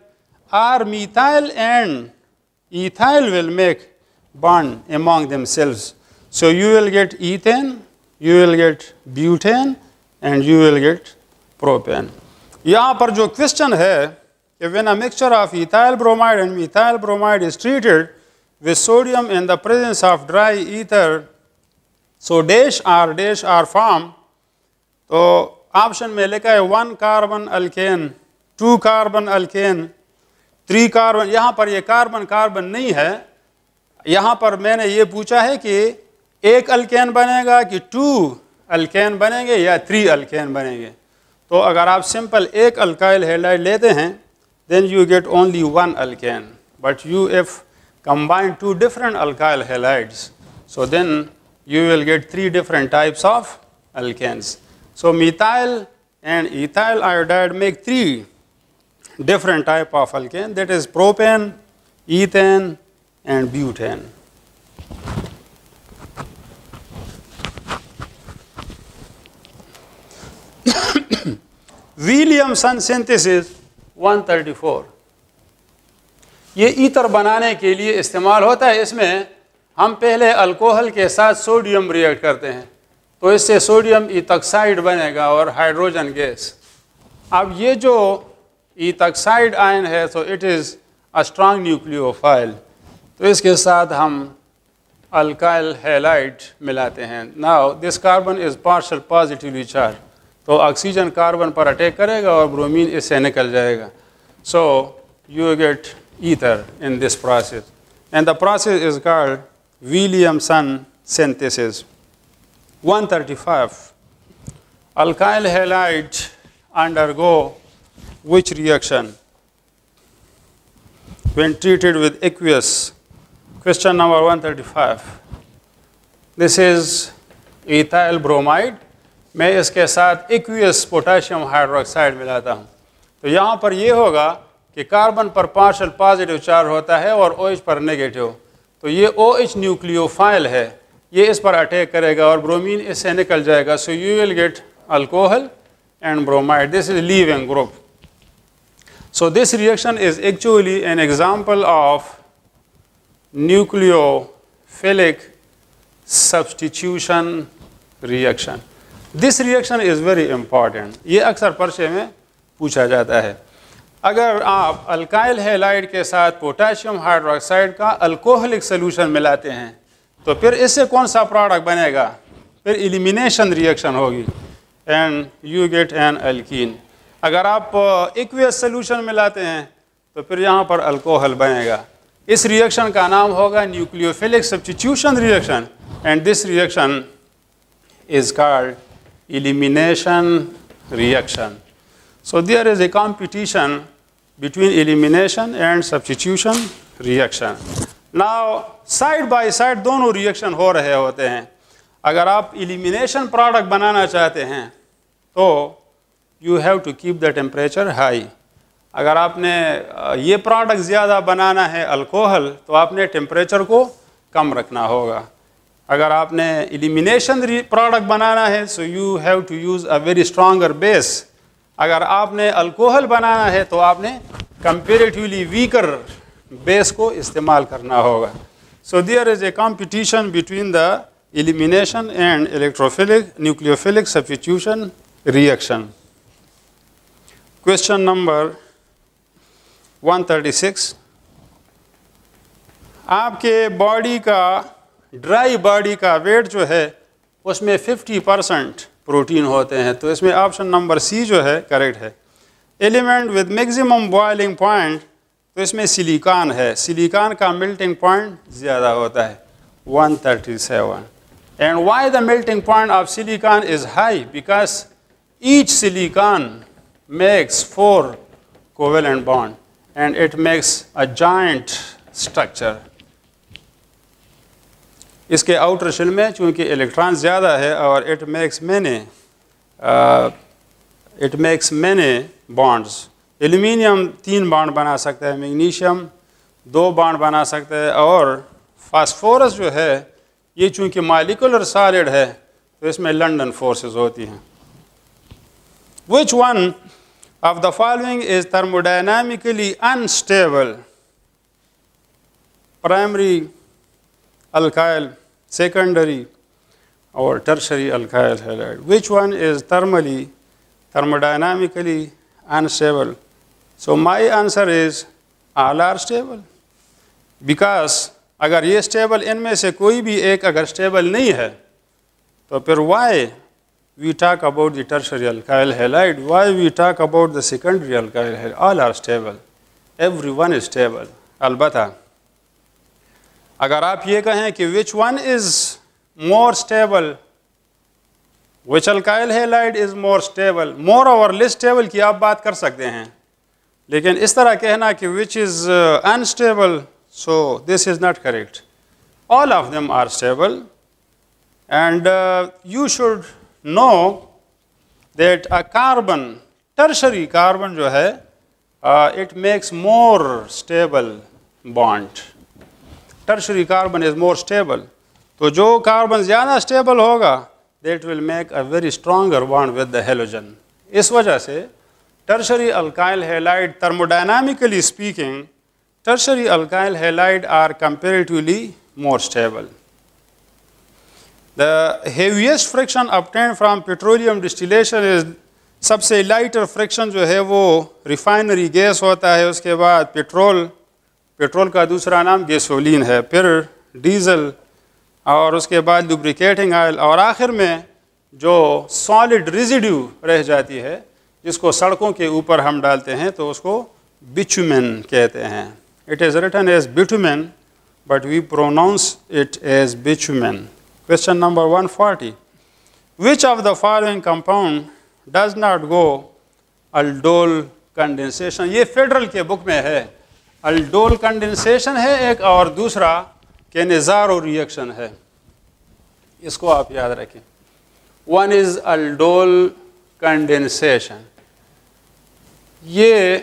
or methyl and ethyl will make bond among themselves. So you will get ethane, you will get butane and you will get propane. यहाँ पर जो question है If when a mixture of ethyl bromide and methyl bromide is treated with sodium in the presence of dry ether, so dash or dash are formed. तो option में लिखा है one carbon alkane two carbon alkane three carbon यहाँ पर ये carbon carbon नहीं है यहाँ पर मैंने ये पूछा है कि एक अल्केन बनेगा कि टू अल्केन बनेंगे या थ्री अल्केन बनेंगे तो अगर आप सिंपल एक अल्काइल हेलाइड लेते हैं then you get only one alkane. But you if combine two different alkyl halides, so then you will get three different types of alkanes. So methyl and ethyl iodide make three different type of alkane that is propane, ethane and butane. Williamson synthesis 134 ये ईतर बनाने के लिए इस्तेमाल होता है इसमें हम पहले अल्कोहल के साथ सोडियम रिएक्ट करते हैं तो इससे सोडियम ईतक्साइड बनेगा और हाइड्रोजन गैस अब ये जो ईतक्साइड आयन है तो it is a strong nucleophile तो इसके साथ हम अल्काइल हेलाइट मिलाते हैं now this carbon is partial positively charge So oxygen carbon पर अटैक करेगा और ब्रोमीन इससे निकल जाएगा so you get ether in this process. And the process is called Williamson synthesis. 135. Alkyl halide undergo which reaction when treated with aqueous? Question number 135. This is ethyl bromide मैं इसके साथ इक्वियस potassium hydroxide मिलाता हूँ तो यहाँ पर यह होगा कि कार्बन पर पार्शल पॉजिटिव चार्ज होता है और ओ OH पर नेगेटिव तो ये ओ OH न्यूक्लियोफाइल है ये इस पर अटैक करेगा और ब्रोमीन इससे निकल जाएगा so you will get alcohol and bromide this is leaving group so this reaction is actually an example of nucleophilic substitution reaction this reaction is very important ये अक्सर पर्चे में पूछा जाता है अगर आप अल्काइल हेलाइड के साथ पोटाशियम हाइड्रोक्साइड का अल्कोहलिक सोल्यूशन मिलाते हैं तो फिर इससे कौन सा प्रोडक्ट बनेगा फिर एलिमिनेशन रिएक्शन होगी and you get an alkene अगर आप इक्वियस uh, सोल्यूशन मिलाते हैं तो फिर यहाँ पर अल्कोहल बनेगा इस रिएक्शन का नाम होगा nucleophilic substitution reaction and this reaction is called elimination reaction. So there is a competition between elimination and substitution reaction. Now side by side दोनों reaction हो रहे होते हैं अगर आप elimination product बनाना चाहते हैं तो you have to keep the temperature high. अगर आपने ये प्रोडक्ट ज़्यादा बनाना है अल्कोहल तो आपने टेम्परेचर को कम रखना होगा अगर आपने एलिमिनेशन प्रोडक्ट बनाना है so you have to use a very stronger base अगर आपने अल्कोहल बनाना है तो आपने कंपेरेटिवली वीकर बेस को इस्तेमाल करना होगा so there is a competition between the elimination and electrophilic nucleophilic substitution reaction question number 136 आपके बॉडी का ड्राई बॉडी का वेट जो है उसमें 50 परसेंट प्रोटीन होते हैं तो इसमें ऑप्शन नंबर सी जो है करेक्ट है element with maximum boiling point तो इसमें सिलिकॉन है सिलिकॉन का मेल्टिंग पॉइंट ज़्यादा होता है 137 and why the melting point of silicon is high because each silicon makes four covalent bond and it makes a joint structure इसके outer shell में चूँकि इलेक्ट्रॉन ज़्यादा है और it makes many it makes many bonds aluminium तीन bond बना सकता है मैग्नीशियम दो बॉन्ड बना सकता है और फास्फोरस जो है ये चूँकि मालिकुलर सॉलिड है तो इसमें लंडन फोर्सेस होती हैं which one of the following is thermodynamically unstable primary alkyl secondary or tertiary alkyl halide. Which one is thermally, thermodynamically unstable? So my answer is all are stable because अगर stable, stable इनमें se koi bhi ek agar stable nahi hai, तो फिर why we talk about the tertiary alkyl halide, why we talk about the secondary alkyl halide? All are stable. Everyone is stable. Albatá. अगर आप ये कहें कि which one is more stable which alkyl halide is more stable more और less stable की आप बात कर सकते हैं लेकिन इस तरह कहना कि which is unstable so this is not correct all of them are stable and you should know that a carbon tertiary carbon जो है it makes more stable bond tertiary carbon is more stable तो जो carbon ज़्यादा stable होगा that will make a very stronger bond with the halogen इस वजह से tertiary alkyl halide thermodynamically speaking tertiary alkyl halide are comparatively more stable The heaviest friction obtained from petroleum distillation सबसे lighter friction जो है वो refinery gas होता है उसके बाद पेट्रोल पेट्रोल का दूसरा नाम गैसोलीन है फिर डीज़ल और उसके बाद लुब्रिकेटिंग ऑयल और आखिर में जो सॉलिड रिजिड्यू रह जाती है जिसको सड़कों के ऊपर हम डालते हैं तो उसको बिचुमेन कहते हैं it is written as bitumen but we pronounce it as bitumen question number 140 which of the following compound does not go aldol condensation ये फेडरल के बुक में है अल्डोल कंडेंसेशन है एक और दूसरा केनेजारो रिएक्शन है इसको आप याद रखें वन इज़ अल्डोल कंडेंसेशन ये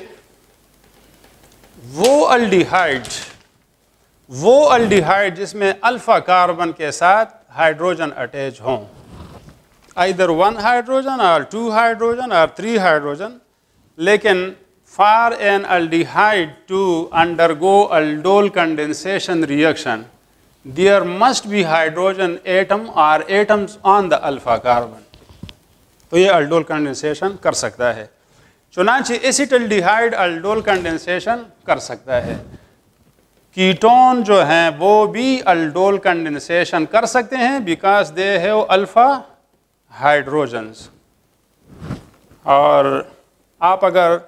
वो अल्डिहाइड वो अल्डिहाइड जिसमें अल्फ़ा कार्बन के साथ हाइड्रोजन अटैच हों आइदर वन हाइड्रोजन और टू हाइड्रोजन और थ्री हाइड्रोजन लेकिन for an aldehyde to undergo aldol condensation reaction, there must be hydrogen atom or atoms on the alpha carbon. to ye aldol condensation kar sakta hai chunanchi acetaldehyde aldol condensation kar sakta hai ketone जो हैं वो भी aldol condensation कर सकते हैं because they है वो alpha hydrogens और आप अगर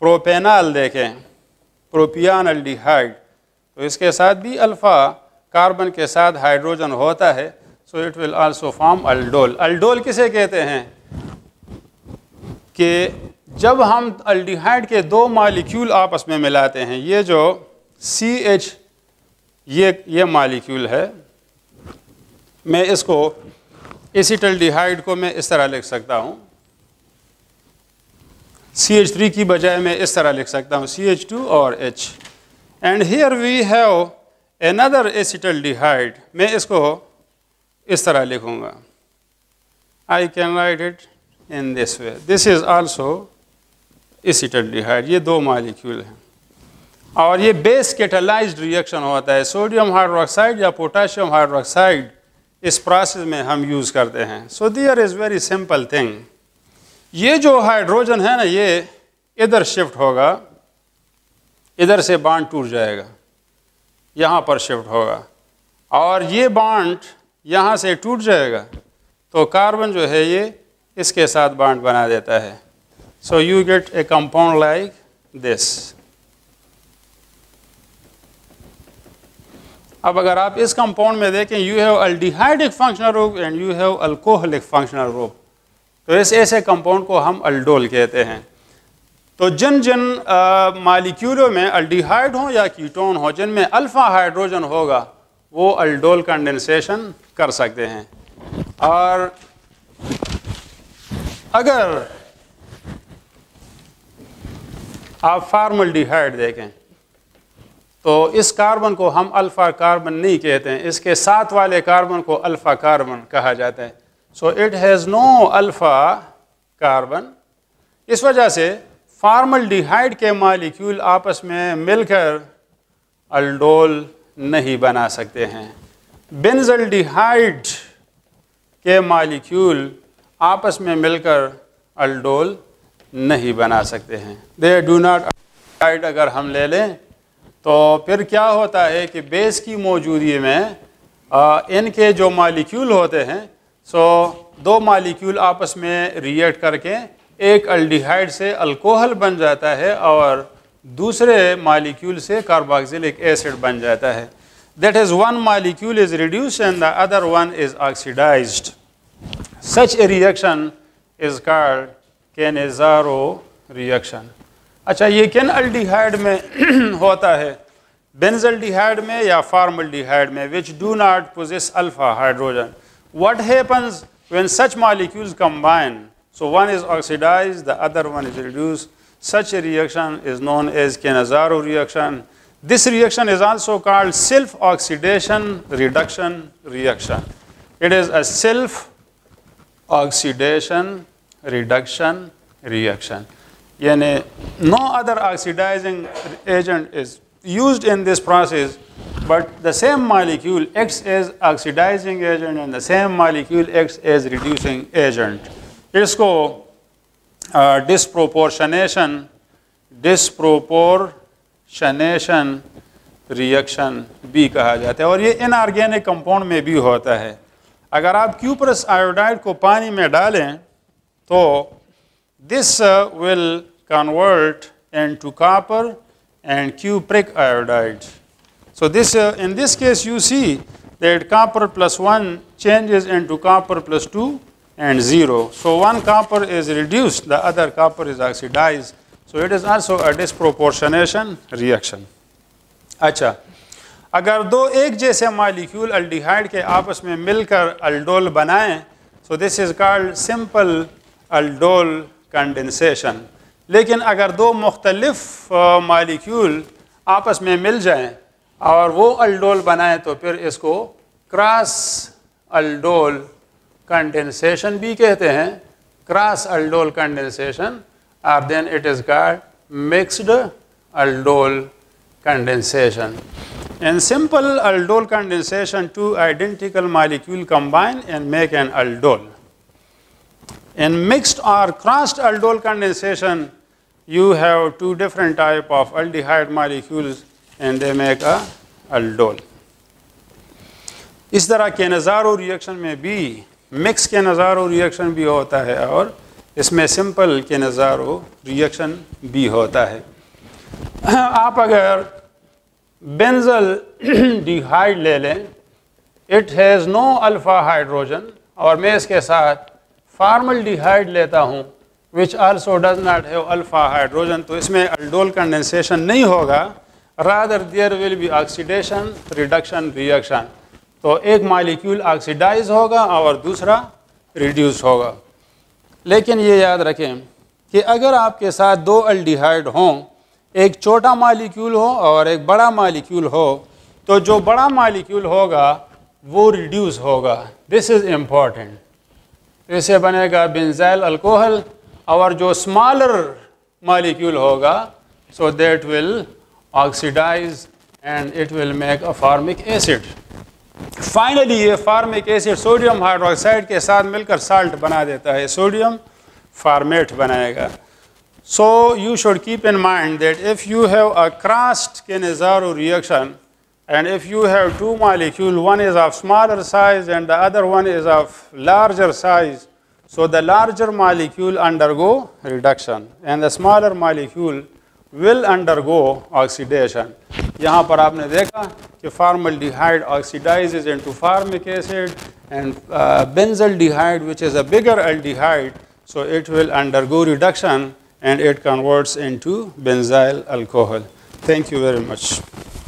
प्रोपेनाल देखें प्रोपियान अल्डिहाइड तो इसके साथ भी अल्फ़ा कार्बन के साथ हाइड्रोजन होता है so it will also form aldol aldol किसे कहते हैं कि जब हम अल्डिहाइड के दो मालिक्यूल आपस में मिलाते हैं ये जो सी एच ये ये मालिक्यूल है मैं इसको एसिटल्डिहाइड को मैं इस तरह लिख सकता हूँ सी एच थ्री की बजाय मैं इस तरह लिख सकता हूँ सी एच टू और H and here we have another acetaldehyde मैं इसको इस तरह लिखूँगा I can write it in this way this is also acetaldehyde ये दो मालिक्यूल हैं और ये बेस केटलाइज्ड रिएक्शन होता है सोडियम हाइड्रोक्साइड या पोटाशियम हाइड्रोक्साइड इस प्रोसेस में हम यूज़ करते हैं so there is very simple thing ये जो हाइड्रोजन है ना ये इधर शिफ्ट होगा इधर से बांड टूट जाएगा यहाँ पर शिफ्ट होगा और ये बांड यहाँ से टूट जाएगा तो कार्बन जो है ये इसके साथ बांड बना देता है so you get a compound like this अब अगर आप इस कंपाउंड में देखें you have aldehydic functional group and you have alcoholic functional group तो इस ऐसे कंपाउंड को हम अल्डोल कहते हैं तो जिन जिन मालिक्यूलों में अल्डिहाइड हो या कीटोन हो जिनमें अल्फ़ा हाइड्रोजन होगा वो अल्डोल कंडेंसेशन कर सकते हैं और अगर आप फार्मल्डिहाइड देखें तो इस कार्बन को हम अल्फ़ा कार्बन नहीं कहते हैं इसके साथ वाले कार्बन को अल्फ़ा कार्बन कहा जाता है so it has no alpha carbon इस वजह से फार्मल डिहाइड के मालिक्यूल आपस में मिलकर अल्डोल नहीं बना सकते हैं बेंजल डिहाइड के मालिक्यूल आपस में मिलकर अल्डोल नहीं बना सकते हैं दे डू नॉट डाइट अगर हम ले लें तो फिर क्या होता है कि बेस की मौजूदगी में आ, इनके जो मालिक्यूल होते हैं सो so, दो मालिक्यूल आपस में रिएक्ट करके एक अल्डिहाइड से अल्कोहल बन जाता है और दूसरे मालिक्यूल से कार्बोक्सिलिक एसिड बन जाता है is one molecule is reduce and the other one is oxidise such a reaction is is Cannizzaro reaction अच्छा ये कैन अल्डिहाइड में होता है बेंजल्डिहाइड में या फार्मल्डिहाइड में which do not possess alpha hydrogen What happens when such molecules combine? So one is oxidized, the other one is reduced. Such a reaction is known as Cannizzaro reaction. This reaction is also called self-oxidation reduction reaction. It is a self-oxidation reduction reaction. Yani no other oxidizing agent is used in this process, but the same molecule acts as oxidizing agent and the same molecule acts as reducing agent. Let's go इसको disproportionation, disproportionation reaction भी कहा जाता है और ये inorganic compound में भी होता है अगर आप क्यूपरस आयोडाइड को पानी में डालें तो this will convert into copper and cupric iodide. So this, uh, in this case you see that copper plus 1 changes into copper plus 2 and 0. So one copper is reduced, the other copper is oxidized. So it is also a disproportionation reaction. अच्छा Agar do ek jaise molecule aldehyde ke आपस mein milkar aldol बनाएं So this is called simple aldol condensation. लेकिन अगर दो मुख्तलफ़ molecule आपस में मिल जाएँ और वो अल्डोल बनाएँ तो फिर इसको क्रास अल्डोल कंडेंसेशन भी कहते हैं क्रास अल्डोल कंडेंसेशन आप then it is called mixed aldol condensation and simple aldol condensation two identical molecule combine and make an aldol in mixed और cross aldol condensation you have two different type of aldehyde molecules and they make a aldol. इस तरह के नज़ारो reaction में भी mix के नज़ारो reaction भी होता है और इसमें सिंपल के नज़ारो रिएक्शन भी होता है आप अगर बेंजल डिहाइड ले लें it has no alpha hydrogen और मैं इसके साथ फार्मल डिहाइड लेता हूँ which also does not have alpha hydrogen तो इसमें अल्डोल कंडेंसेशन नहीं होगा rather there will be oxidation reduction reaction तो एक मालिक्यूल ऑक्सीडाइज होगा और दूसरा रिड्यूस होगा लेकिन ये याद रखें कि अगर आपके साथ दो अल्डिहाइड हों एक छोटा मालिक्यूल हो और एक बड़ा मालिक्यूल हो तो जो बड़ा मालिक्यूल होगा वो रिड्यूस होगा दिस इज़ इम्पॉर्टेंट तो बनेगा बेंजाइल अल्कोहल और जो स्मॉलर मालिक्यूल होगा so that will oxidise and it will make a formic acid finally ये फार्मिक एसिड सोडियम हाइड्रोक्साइड के साथ मिलकर साल्ट बना देता है सोडियम फार्मेट बनाएगा so you should keep in mind that if you have a crossed Cannizzaro reaction and if you have two molecule one is of smaller size and the other one is of larger size So the larger molecule undergo reduction and the smaller molecule will undergo oxidation. यहाँ पर आपने देखा कि formaldehyde oxidizes into formic acid and uh, benzaldehyde which is a bigger aldehyde so it will undergo reduction and it converts into benzyl alcohol. Thank you very much.